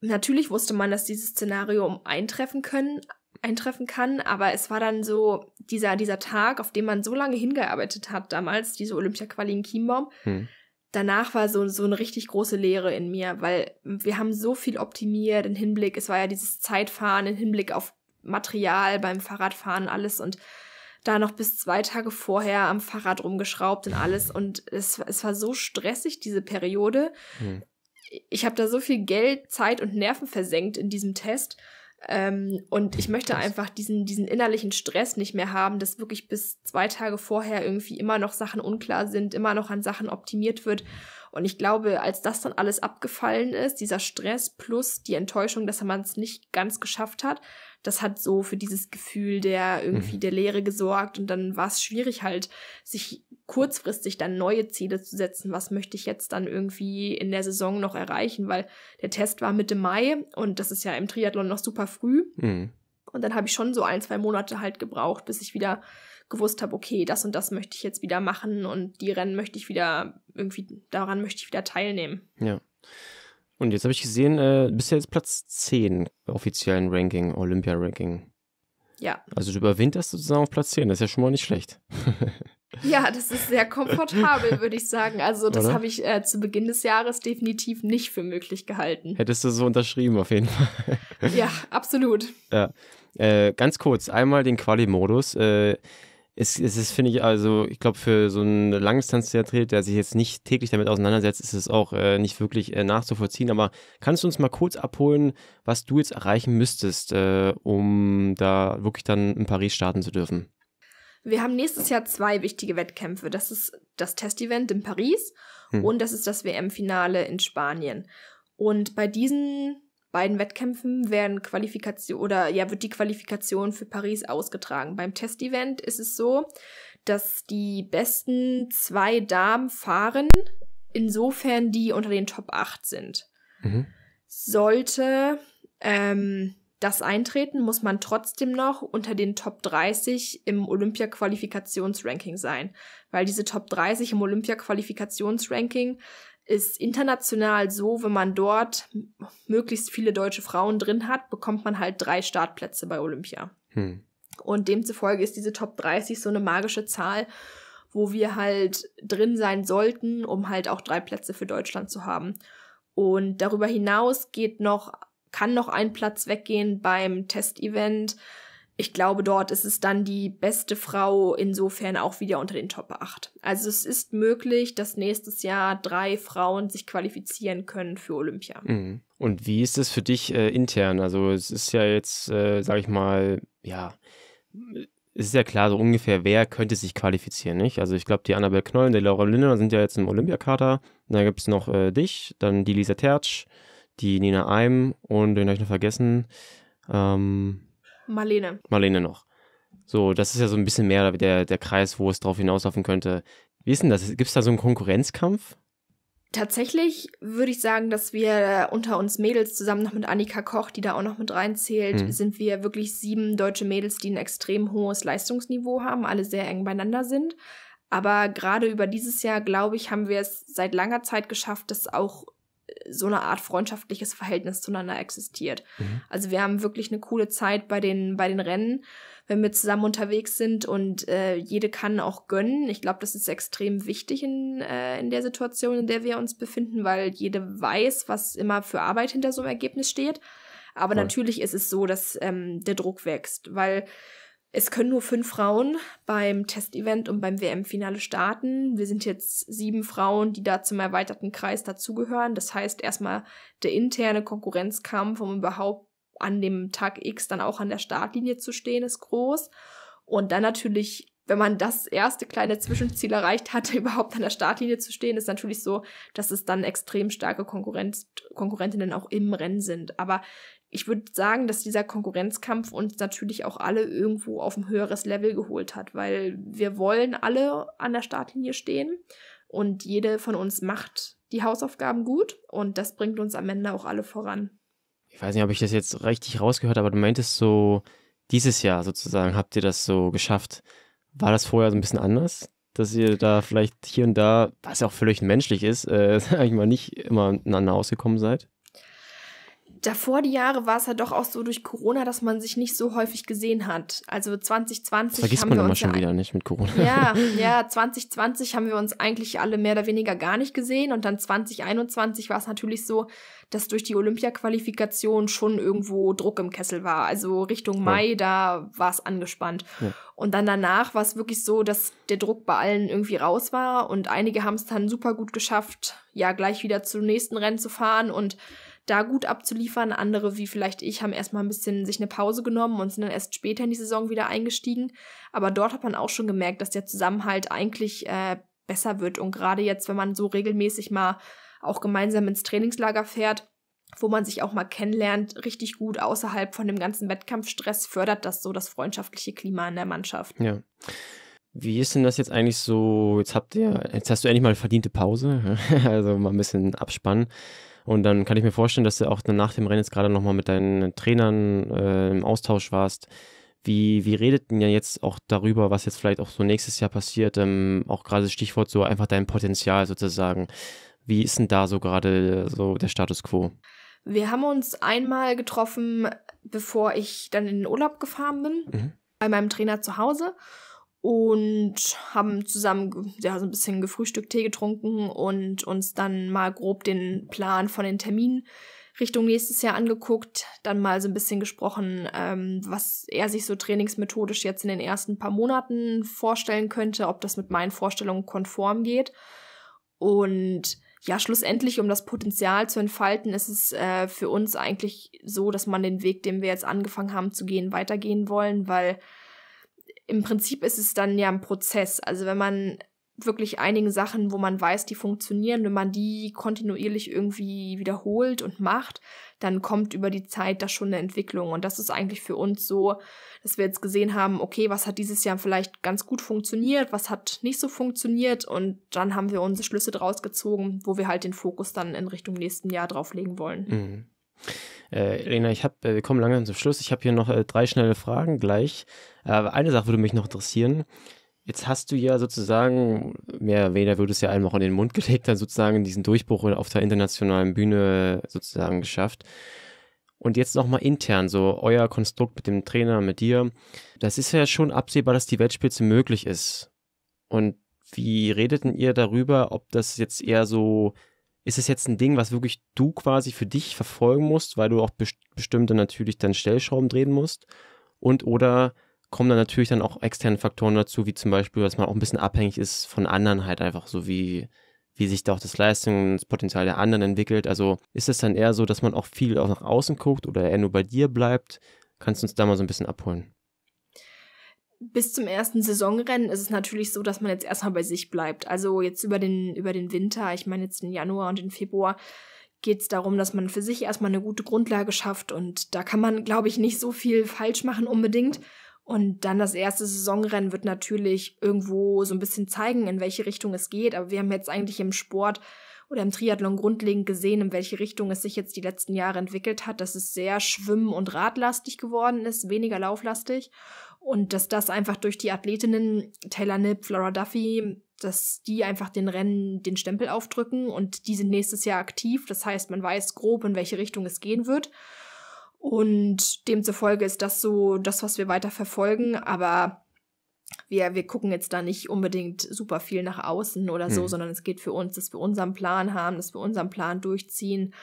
natürlich wusste man, dass dieses Szenario eintreffen können, eintreffen kann, aber es war dann so dieser dieser Tag, auf den man so lange hingearbeitet hat damals, diese Olympia-Quali in Chiembaum. Hm danach war so, so eine richtig große Lehre in mir, weil wir haben so viel optimiert im Hinblick, es war ja dieses Zeitfahren im Hinblick auf Material beim Fahrradfahren, alles und da noch bis zwei Tage vorher am Fahrrad rumgeschraubt und alles und es, es war so stressig, diese Periode. Hm. Ich habe da so viel Geld, Zeit und Nerven versenkt in diesem Test ähm, und ich möchte einfach diesen, diesen innerlichen Stress nicht mehr haben, dass wirklich bis zwei Tage vorher irgendwie immer noch Sachen unklar sind, immer noch an Sachen optimiert wird. Und ich glaube, als das dann alles abgefallen ist, dieser Stress plus die Enttäuschung, dass man es nicht ganz geschafft hat, das hat so für dieses Gefühl der irgendwie mhm. der Leere gesorgt und dann war es schwierig halt, sich kurzfristig dann neue Ziele zu setzen. Was möchte ich jetzt dann irgendwie in der Saison noch erreichen? Weil der Test war Mitte Mai und das ist ja im Triathlon noch super früh. Mhm. Und dann habe ich schon so ein, zwei Monate halt gebraucht, bis ich wieder gewusst habe, okay, das und das möchte ich jetzt wieder machen und die Rennen möchte ich wieder irgendwie, daran möchte ich wieder teilnehmen. Ja. Und jetzt habe ich gesehen, äh, bist ja jetzt Platz 10 offiziellen Ranking, Olympia-Ranking. Ja. Also du überwinterst sozusagen auf Platz 10, das ist ja schon mal nicht schlecht. ja, das ist sehr komfortabel, würde ich sagen. Also das habe ich äh, zu Beginn des Jahres definitiv nicht für möglich gehalten. Hättest du so unterschrieben, auf jeden Fall. ja, absolut. Ja. Äh, ganz kurz, einmal den Quali-Modus. Äh, es, es ist, finde ich, also, ich glaube, für so einen Langdistanztriathlet, der sich jetzt nicht täglich damit auseinandersetzt, ist es auch äh, nicht wirklich äh, nachzuvollziehen. Aber kannst du uns mal kurz abholen, was du jetzt erreichen müsstest, äh, um da wirklich dann in Paris starten zu dürfen? Wir haben nächstes Jahr zwei wichtige Wettkämpfe. Das ist das Test-Event in Paris hm. und das ist das WM-Finale in Spanien. Und bei diesen beiden Wettkämpfen werden Qualifikation oder ja, wird die Qualifikation für Paris ausgetragen. Beim Testevent ist es so, dass die besten zwei Damen fahren, insofern die unter den Top 8 sind. Mhm. Sollte ähm, das eintreten, muss man trotzdem noch unter den Top 30 im Olympia-Qualifikationsranking sein, weil diese Top 30 im Olympia-Qualifikationsranking ist international so, wenn man dort möglichst viele deutsche Frauen drin hat, bekommt man halt drei Startplätze bei Olympia. Hm. Und demzufolge ist diese Top 30 so eine magische Zahl, wo wir halt drin sein sollten, um halt auch drei Plätze für Deutschland zu haben. Und darüber hinaus geht noch, kann noch ein Platz weggehen beim Testevent. event ich glaube, dort ist es dann die beste Frau insofern auch wieder unter den Top 8. Also es ist möglich, dass nächstes Jahr drei Frauen sich qualifizieren können für Olympia. Mhm. Und wie ist es für dich äh, intern? Also es ist ja jetzt, äh, sag ich mal, ja, es ist ja klar so ungefähr, wer könnte sich qualifizieren, nicht? Also ich glaube, die Annabel Knoll und die Laura Lindner sind ja jetzt im Olympiakader. Dann gibt es noch äh, dich, dann die Lisa Tertsch, die Nina Eim und den habe ich noch vergessen. Ähm, Marlene. Marlene noch. So, das ist ja so ein bisschen mehr der, der Kreis, wo es drauf hinauslaufen könnte. Wie ist denn das? Gibt es da so einen Konkurrenzkampf? Tatsächlich würde ich sagen, dass wir äh, unter uns Mädels zusammen noch mit Annika Koch, die da auch noch mit reinzählt, mhm. sind wir wirklich sieben deutsche Mädels, die ein extrem hohes Leistungsniveau haben, alle sehr eng beieinander sind. Aber gerade über dieses Jahr, glaube ich, haben wir es seit langer Zeit geschafft, dass auch so eine Art freundschaftliches Verhältnis zueinander existiert. Mhm. Also wir haben wirklich eine coole Zeit bei den, bei den Rennen, wenn wir zusammen unterwegs sind und äh, jede kann auch gönnen. Ich glaube, das ist extrem wichtig in, äh, in der Situation, in der wir uns befinden, weil jede weiß, was immer für Arbeit hinter so einem Ergebnis steht. Aber ja. natürlich ist es so, dass ähm, der Druck wächst, weil es können nur fünf Frauen beim Testevent und beim WM-Finale starten. Wir sind jetzt sieben Frauen, die da zum erweiterten Kreis dazugehören. Das heißt erstmal der interne Konkurrenzkampf, um überhaupt an dem Tag X dann auch an der Startlinie zu stehen, ist groß. Und dann natürlich wenn man das erste kleine Zwischenziel erreicht hatte, überhaupt an der Startlinie zu stehen, ist natürlich so, dass es dann extrem starke Konkurrenz, Konkurrentinnen auch im Rennen sind. Aber ich würde sagen, dass dieser Konkurrenzkampf uns natürlich auch alle irgendwo auf ein höheres Level geholt hat, weil wir wollen alle an der Startlinie stehen und jede von uns macht die Hausaufgaben gut und das bringt uns am Ende auch alle voran. Ich weiß nicht, ob ich das jetzt richtig rausgehört habe, aber du meintest so, dieses Jahr sozusagen habt ihr das so geschafft, war das vorher so ein bisschen anders? Dass ihr da vielleicht hier und da, was ja auch völlig menschlich ist, äh, sag ich mal, nicht immer miteinander ausgekommen seid? davor die Jahre war es ja doch auch so durch Corona, dass man sich nicht so häufig gesehen hat. Also 2020 das vergisst haben man wir immer uns schon wieder nicht mit Corona. Ja, ja, 2020 haben wir uns eigentlich alle mehr oder weniger gar nicht gesehen und dann 2021 war es natürlich so, dass durch die Olympia-Qualifikation schon irgendwo Druck im Kessel war. Also Richtung Mai, ja. da war es angespannt. Ja. Und dann danach war es wirklich so, dass der Druck bei allen irgendwie raus war und einige haben es dann super gut geschafft, ja, gleich wieder zum nächsten Rennen zu fahren und da gut abzuliefern. Andere, wie vielleicht ich, haben erstmal ein bisschen sich eine Pause genommen und sind dann erst später in die Saison wieder eingestiegen. Aber dort hat man auch schon gemerkt, dass der Zusammenhalt eigentlich äh, besser wird. Und gerade jetzt, wenn man so regelmäßig mal auch gemeinsam ins Trainingslager fährt, wo man sich auch mal kennenlernt, richtig gut außerhalb von dem ganzen Wettkampfstress, fördert das so das freundschaftliche Klima in der Mannschaft. Ja. Wie ist denn das jetzt eigentlich so? Jetzt habt ihr, jetzt hast du endlich mal eine verdiente Pause, also mal ein bisschen abspannen. Und dann kann ich mir vorstellen, dass du auch nach dem Rennen jetzt gerade nochmal mit deinen Trainern äh, im Austausch warst. Wie, wie redet denn ja jetzt auch darüber, was jetzt vielleicht auch so nächstes Jahr passiert? Ähm, auch gerade das Stichwort so einfach dein Potenzial sozusagen. Wie ist denn da so gerade äh, so der Status quo? Wir haben uns einmal getroffen, bevor ich dann in den Urlaub gefahren bin, mhm. bei meinem Trainer zu Hause und haben zusammen ja, so ein bisschen gefrühstückt, Tee getrunken und uns dann mal grob den Plan von den Terminen Richtung nächstes Jahr angeguckt, dann mal so ein bisschen gesprochen, ähm, was er sich so trainingsmethodisch jetzt in den ersten paar Monaten vorstellen könnte, ob das mit meinen Vorstellungen konform geht. Und ja, schlussendlich, um das Potenzial zu entfalten, ist es äh, für uns eigentlich so, dass man den Weg, den wir jetzt angefangen haben zu gehen, weitergehen wollen, weil im Prinzip ist es dann ja ein Prozess. Also wenn man wirklich einigen Sachen, wo man weiß, die funktionieren, wenn man die kontinuierlich irgendwie wiederholt und macht, dann kommt über die Zeit da schon eine Entwicklung. Und das ist eigentlich für uns so, dass wir jetzt gesehen haben, okay, was hat dieses Jahr vielleicht ganz gut funktioniert, was hat nicht so funktioniert und dann haben wir unsere Schlüsse draus gezogen, wo wir halt den Fokus dann in Richtung nächsten Jahr drauflegen wollen. Mhm. Äh, Elena, ich hab, äh, wir kommen langsam zum Schluss. Ich habe hier noch äh, drei schnelle Fragen gleich. Aber eine Sache würde mich noch interessieren. Jetzt hast du ja sozusagen, mehr oder weniger würde es ja einem auch in den Mund gelegt, dann sozusagen diesen Durchbruch auf der internationalen Bühne sozusagen geschafft. Und jetzt nochmal intern, so euer Konstrukt mit dem Trainer, mit dir. Das ist ja schon absehbar, dass die Weltspitze möglich ist. Und wie redeten ihr darüber, ob das jetzt eher so ist es jetzt ein Ding, was wirklich du quasi für dich verfolgen musst, weil du auch bestimmte natürlich dann Stellschrauben drehen musst? Und oder kommen da natürlich dann auch externe Faktoren dazu, wie zum Beispiel, dass man auch ein bisschen abhängig ist von anderen halt einfach, so wie, wie sich da auch das Leistungspotenzial der anderen entwickelt. Also ist es dann eher so, dass man auch viel auch nach außen guckt oder eher nur bei dir bleibt? Kannst du uns da mal so ein bisschen abholen? bis zum ersten Saisonrennen ist es natürlich so, dass man jetzt erstmal bei sich bleibt. Also jetzt über den, über den Winter, ich meine jetzt den Januar und den Februar, geht es darum, dass man für sich erstmal eine gute Grundlage schafft und da kann man, glaube ich, nicht so viel falsch machen unbedingt. Und dann das erste Saisonrennen wird natürlich irgendwo so ein bisschen zeigen, in welche Richtung es geht. Aber wir haben jetzt eigentlich im Sport oder im Triathlon grundlegend gesehen, in welche Richtung es sich jetzt die letzten Jahre entwickelt hat, dass es sehr schwimmen- und radlastig geworden ist, weniger lauflastig. Und dass das einfach durch die Athletinnen Taylor Nip, Flora Duffy, dass die einfach den Rennen den Stempel aufdrücken und die sind nächstes Jahr aktiv. Das heißt, man weiß grob, in welche Richtung es gehen wird. Und demzufolge ist das so das, was wir weiter verfolgen. Aber wir, wir gucken jetzt da nicht unbedingt super viel nach außen oder so, hm. sondern es geht für uns, dass wir unseren Plan haben, dass wir unseren Plan durchziehen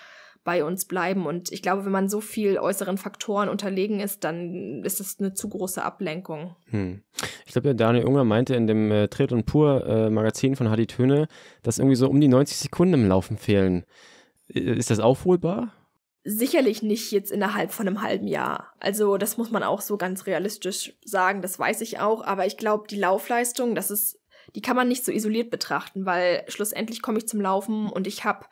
bei uns bleiben. Und ich glaube, wenn man so viel äußeren Faktoren unterlegen ist, dann ist das eine zu große Ablenkung. Hm. Ich glaube, der Daniel Unger meinte in dem äh, Tritt und Pur äh, Magazin von Hadi Töne, dass irgendwie so um die 90 Sekunden im Laufen fehlen. Äh, ist das aufholbar? sicherlich nicht jetzt innerhalb von einem halben Jahr. Also das muss man auch so ganz realistisch sagen, das weiß ich auch, aber ich glaube, die Laufleistung, das ist, die kann man nicht so isoliert betrachten, weil schlussendlich komme ich zum Laufen und ich habe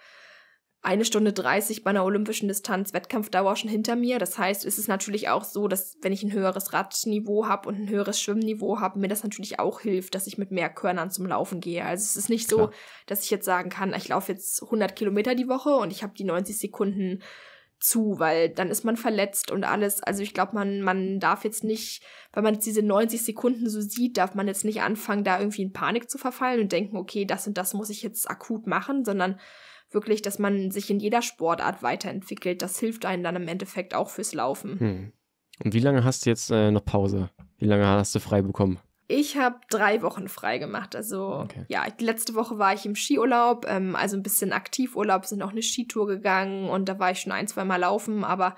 eine Stunde 30 bei einer olympischen Distanz Wettkampfdauer schon hinter mir. Das heißt, ist es natürlich auch so, dass wenn ich ein höheres Radniveau habe und ein höheres Schwimmniveau habe, mir das natürlich auch hilft, dass ich mit mehr Körnern zum Laufen gehe. Also es ist nicht Klar. so, dass ich jetzt sagen kann, ich laufe jetzt 100 Kilometer die Woche und ich habe die 90 Sekunden zu, weil dann ist man verletzt und alles. Also ich glaube, man, man darf jetzt nicht, wenn man jetzt diese 90 Sekunden so sieht, darf man jetzt nicht anfangen, da irgendwie in Panik zu verfallen und denken, okay, das und das muss ich jetzt akut machen, sondern wirklich, dass man sich in jeder Sportart weiterentwickelt. Das hilft einem dann im Endeffekt auch fürs Laufen. Hm. Und wie lange hast du jetzt äh, noch Pause? Wie lange hast du frei bekommen? Ich habe drei Wochen frei gemacht. Also okay. ja, die letzte Woche war ich im Skiurlaub, ähm, also ein bisschen Aktivurlaub, sind auch eine Skitour gegangen und da war ich schon ein, zwei Mal laufen, aber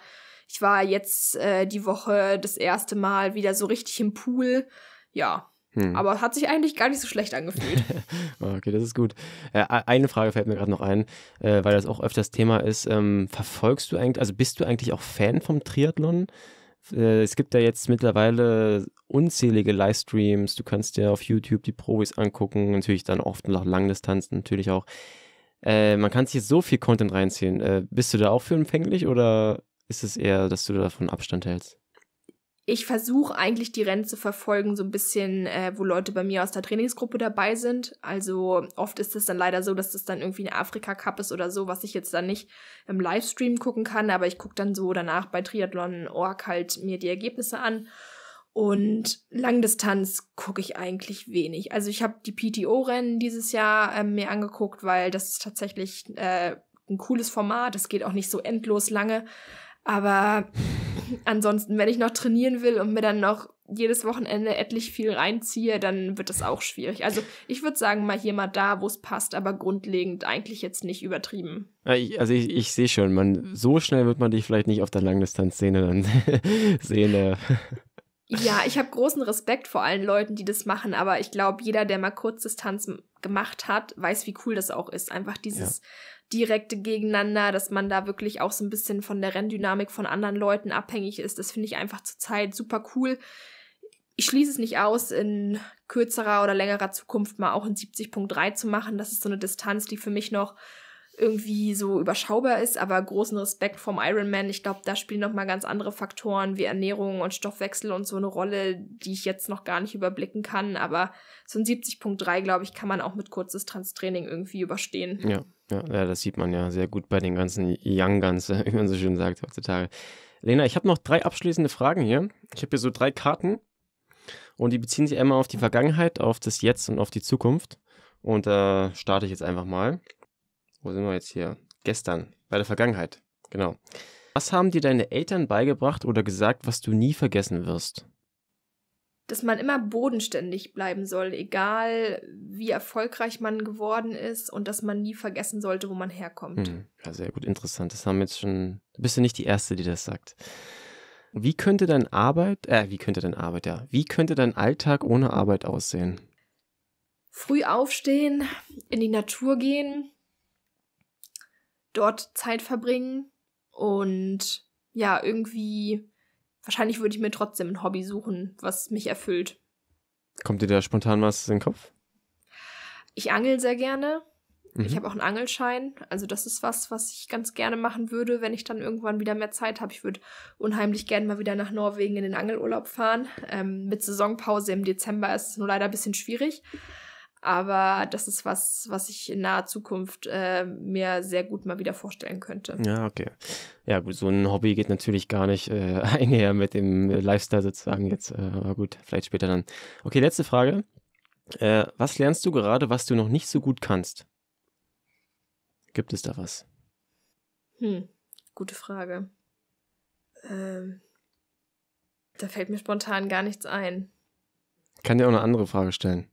ich war jetzt äh, die Woche das erste Mal wieder so richtig im Pool. Ja, hm. Aber hat sich eigentlich gar nicht so schlecht angefühlt. Oh, okay, das ist gut. Äh, eine Frage fällt mir gerade noch ein, äh, weil das auch öfters Thema ist. Ähm, verfolgst du eigentlich, also bist du eigentlich auch Fan vom Triathlon? Äh, es gibt ja jetzt mittlerweile unzählige Livestreams. Du kannst dir auf YouTube die Profis angucken, natürlich dann oft nach Langdistanzen natürlich auch. Äh, man kann sich so viel Content reinziehen. Äh, bist du da auch für empfänglich oder ist es eher, dass du davon Abstand hältst? ich versuche eigentlich die Rennen zu verfolgen, so ein bisschen, äh, wo Leute bei mir aus der Trainingsgruppe dabei sind. Also oft ist es dann leider so, dass das dann irgendwie ein Afrika-Cup ist oder so, was ich jetzt dann nicht im Livestream gucken kann, aber ich gucke dann so danach bei Triathlon.org halt mir die Ergebnisse an. Und Langdistanz gucke ich eigentlich wenig. Also ich habe die PTO-Rennen dieses Jahr äh, mir angeguckt, weil das ist tatsächlich äh, ein cooles Format. Es geht auch nicht so endlos lange. Aber Ansonsten, wenn ich noch trainieren will und mir dann noch jedes Wochenende etlich viel reinziehe, dann wird das auch schwierig. Also ich würde sagen, mal hier mal da, wo es passt, aber grundlegend eigentlich jetzt nicht übertrieben. also ich, ich sehe schon, man, so schnell wird man dich vielleicht nicht auf der Langdistanzszene dann sehen. Äh. Ja, ich habe großen Respekt vor allen Leuten, die das machen, aber ich glaube, jeder, der mal Kurzdistanz gemacht hat, weiß, wie cool das auch ist. Einfach dieses ja direkte gegeneinander, dass man da wirklich auch so ein bisschen von der Renndynamik von anderen Leuten abhängig ist. Das finde ich einfach zurzeit super cool. Ich schließe es nicht aus, in kürzerer oder längerer Zukunft mal auch in 70.3 zu machen. Das ist so eine Distanz, die für mich noch irgendwie so überschaubar ist, aber großen Respekt vom Ironman. Ich glaube, da spielen noch mal ganz andere Faktoren wie Ernährung und Stoffwechsel und so eine Rolle, die ich jetzt noch gar nicht überblicken kann. Aber so ein 70.3, glaube ich, kann man auch mit kurzes Transtraining irgendwie überstehen. Ja, ja, ja, das sieht man ja sehr gut bei den ganzen Young Guns, wie man so schön sagt heutzutage. Lena, ich habe noch drei abschließende Fragen hier. Ich habe hier so drei Karten und die beziehen sich einmal auf die Vergangenheit, auf das Jetzt und auf die Zukunft. Und da äh, starte ich jetzt einfach mal. Wo sind wir jetzt hier? Gestern, bei der Vergangenheit. Genau. Was haben dir deine Eltern beigebracht oder gesagt, was du nie vergessen wirst? dass man immer bodenständig bleiben soll, egal wie erfolgreich man geworden ist und dass man nie vergessen sollte, wo man herkommt. Hm. Ja, sehr gut, interessant. Das haben jetzt schon. Du bist ja nicht die Erste, die das sagt. Wie könnte dein Arbeit, äh, wie könnte dein Arbeit, ja, wie könnte dein Alltag ohne Arbeit aussehen? Früh aufstehen, in die Natur gehen, dort Zeit verbringen und ja, irgendwie wahrscheinlich würde ich mir trotzdem ein Hobby suchen, was mich erfüllt. Kommt dir da spontan was in den Kopf? Ich angel sehr gerne. Mhm. Ich habe auch einen Angelschein. Also das ist was, was ich ganz gerne machen würde, wenn ich dann irgendwann wieder mehr Zeit habe. Ich würde unheimlich gerne mal wieder nach Norwegen in den Angelurlaub fahren. Ähm, mit Saisonpause im Dezember ist es nur leider ein bisschen schwierig. Aber das ist was, was ich in naher Zukunft äh, mir sehr gut mal wieder vorstellen könnte. Ja, okay. Ja, gut, so ein Hobby geht natürlich gar nicht äh, einher mit dem Lifestyle sozusagen jetzt. Äh, aber gut, vielleicht später dann. Okay, letzte Frage. Äh, was lernst du gerade, was du noch nicht so gut kannst? Gibt es da was? Hm, gute Frage. Ähm, da fällt mir spontan gar nichts ein. Ich kann dir auch eine andere Frage stellen.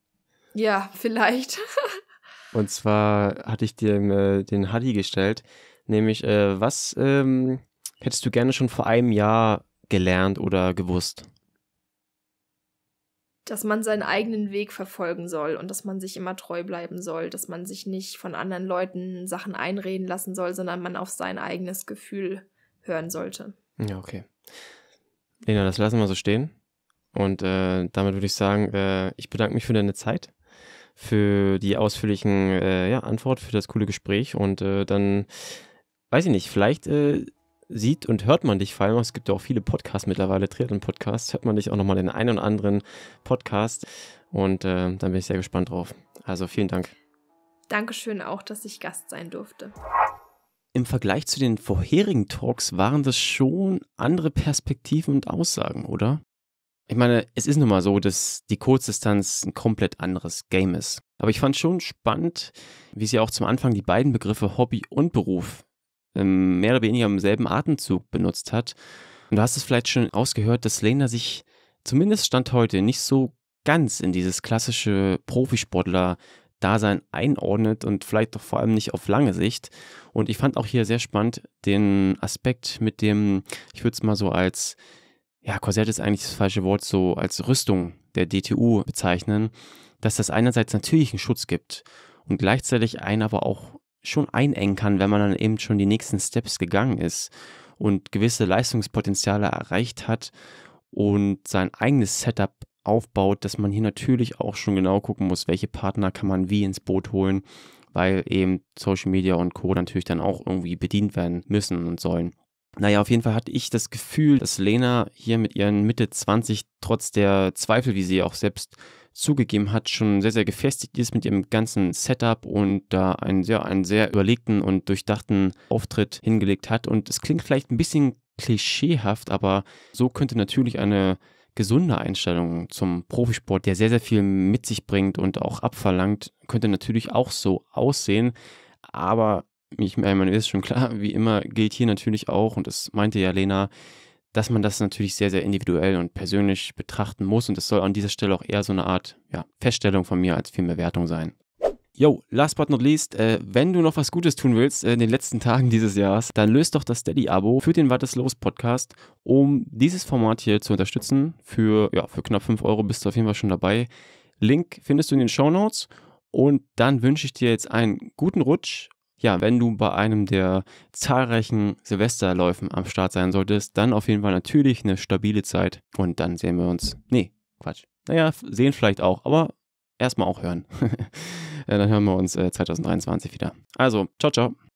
Ja, vielleicht. Und zwar hatte ich dir äh, den Hadi gestellt, nämlich äh, was ähm, hättest du gerne schon vor einem Jahr gelernt oder gewusst? Dass man seinen eigenen Weg verfolgen soll und dass man sich immer treu bleiben soll, dass man sich nicht von anderen Leuten Sachen einreden lassen soll, sondern man auf sein eigenes Gefühl hören sollte. Ja, okay. Lena, das lassen wir so stehen. Und äh, damit würde ich sagen, äh, ich bedanke mich für deine Zeit für die ausführlichen äh, ja, Antwort, für das coole Gespräch. Und äh, dann, weiß ich nicht, vielleicht äh, sieht und hört man dich vor allem, es gibt ja auch viele Podcasts mittlerweile, Triathlon-Podcasts, hört man dich auch nochmal den einen oder anderen Podcast. Und äh, dann bin ich sehr gespannt drauf. Also vielen Dank. Dankeschön auch, dass ich Gast sein durfte. Im Vergleich zu den vorherigen Talks waren das schon andere Perspektiven und Aussagen, oder? Ich meine, es ist nun mal so, dass die Kurzdistanz ein komplett anderes Game ist. Aber ich fand schon spannend, wie sie auch zum Anfang die beiden Begriffe Hobby und Beruf ähm, mehr oder weniger im selben Atemzug benutzt hat. Und du hast es vielleicht schon ausgehört, dass Lena sich zumindest Stand heute nicht so ganz in dieses klassische Profisportler-Dasein einordnet und vielleicht doch vor allem nicht auf lange Sicht. Und ich fand auch hier sehr spannend den Aspekt mit dem, ich würde es mal so als ja, Korsett ist eigentlich das falsche Wort, so als Rüstung der DTU bezeichnen, dass das einerseits natürlich einen Schutz gibt und gleichzeitig einen aber auch schon einengen kann, wenn man dann eben schon die nächsten Steps gegangen ist und gewisse Leistungspotenziale erreicht hat und sein eigenes Setup aufbaut, dass man hier natürlich auch schon genau gucken muss, welche Partner kann man wie ins Boot holen, weil eben Social Media und Co. natürlich dann auch irgendwie bedient werden müssen und sollen. Naja, auf jeden Fall hatte ich das Gefühl, dass Lena hier mit ihren Mitte 20, trotz der Zweifel, wie sie auch selbst zugegeben hat, schon sehr, sehr gefestigt ist mit ihrem ganzen Setup und da einen, ja, einen sehr überlegten und durchdachten Auftritt hingelegt hat. Und es klingt vielleicht ein bisschen klischeehaft, aber so könnte natürlich eine gesunde Einstellung zum Profisport, der sehr, sehr viel mit sich bringt und auch abverlangt, könnte natürlich auch so aussehen. Aber ich äh, meine, ist schon klar, wie immer gilt hier natürlich auch, und das meinte ja Lena, dass man das natürlich sehr, sehr individuell und persönlich betrachten muss. Und das soll an dieser Stelle auch eher so eine Art ja, Feststellung von mir als vielmehr Wertung sein. Yo, last but not least, äh, wenn du noch was Gutes tun willst äh, in den letzten Tagen dieses Jahres, dann löst doch das Steady-Abo für den Wartes Los Podcast, um dieses Format hier zu unterstützen. Für, ja, für knapp 5 Euro bist du auf jeden Fall schon dabei. Link findest du in den Show Notes. Und dann wünsche ich dir jetzt einen guten Rutsch ja, wenn du bei einem der zahlreichen Silvesterläufen am Start sein solltest, dann auf jeden Fall natürlich eine stabile Zeit und dann sehen wir uns. Nee, Quatsch. Naja, sehen vielleicht auch, aber erstmal auch hören. dann hören wir uns 2023 äh, wieder. Also, ciao, ciao.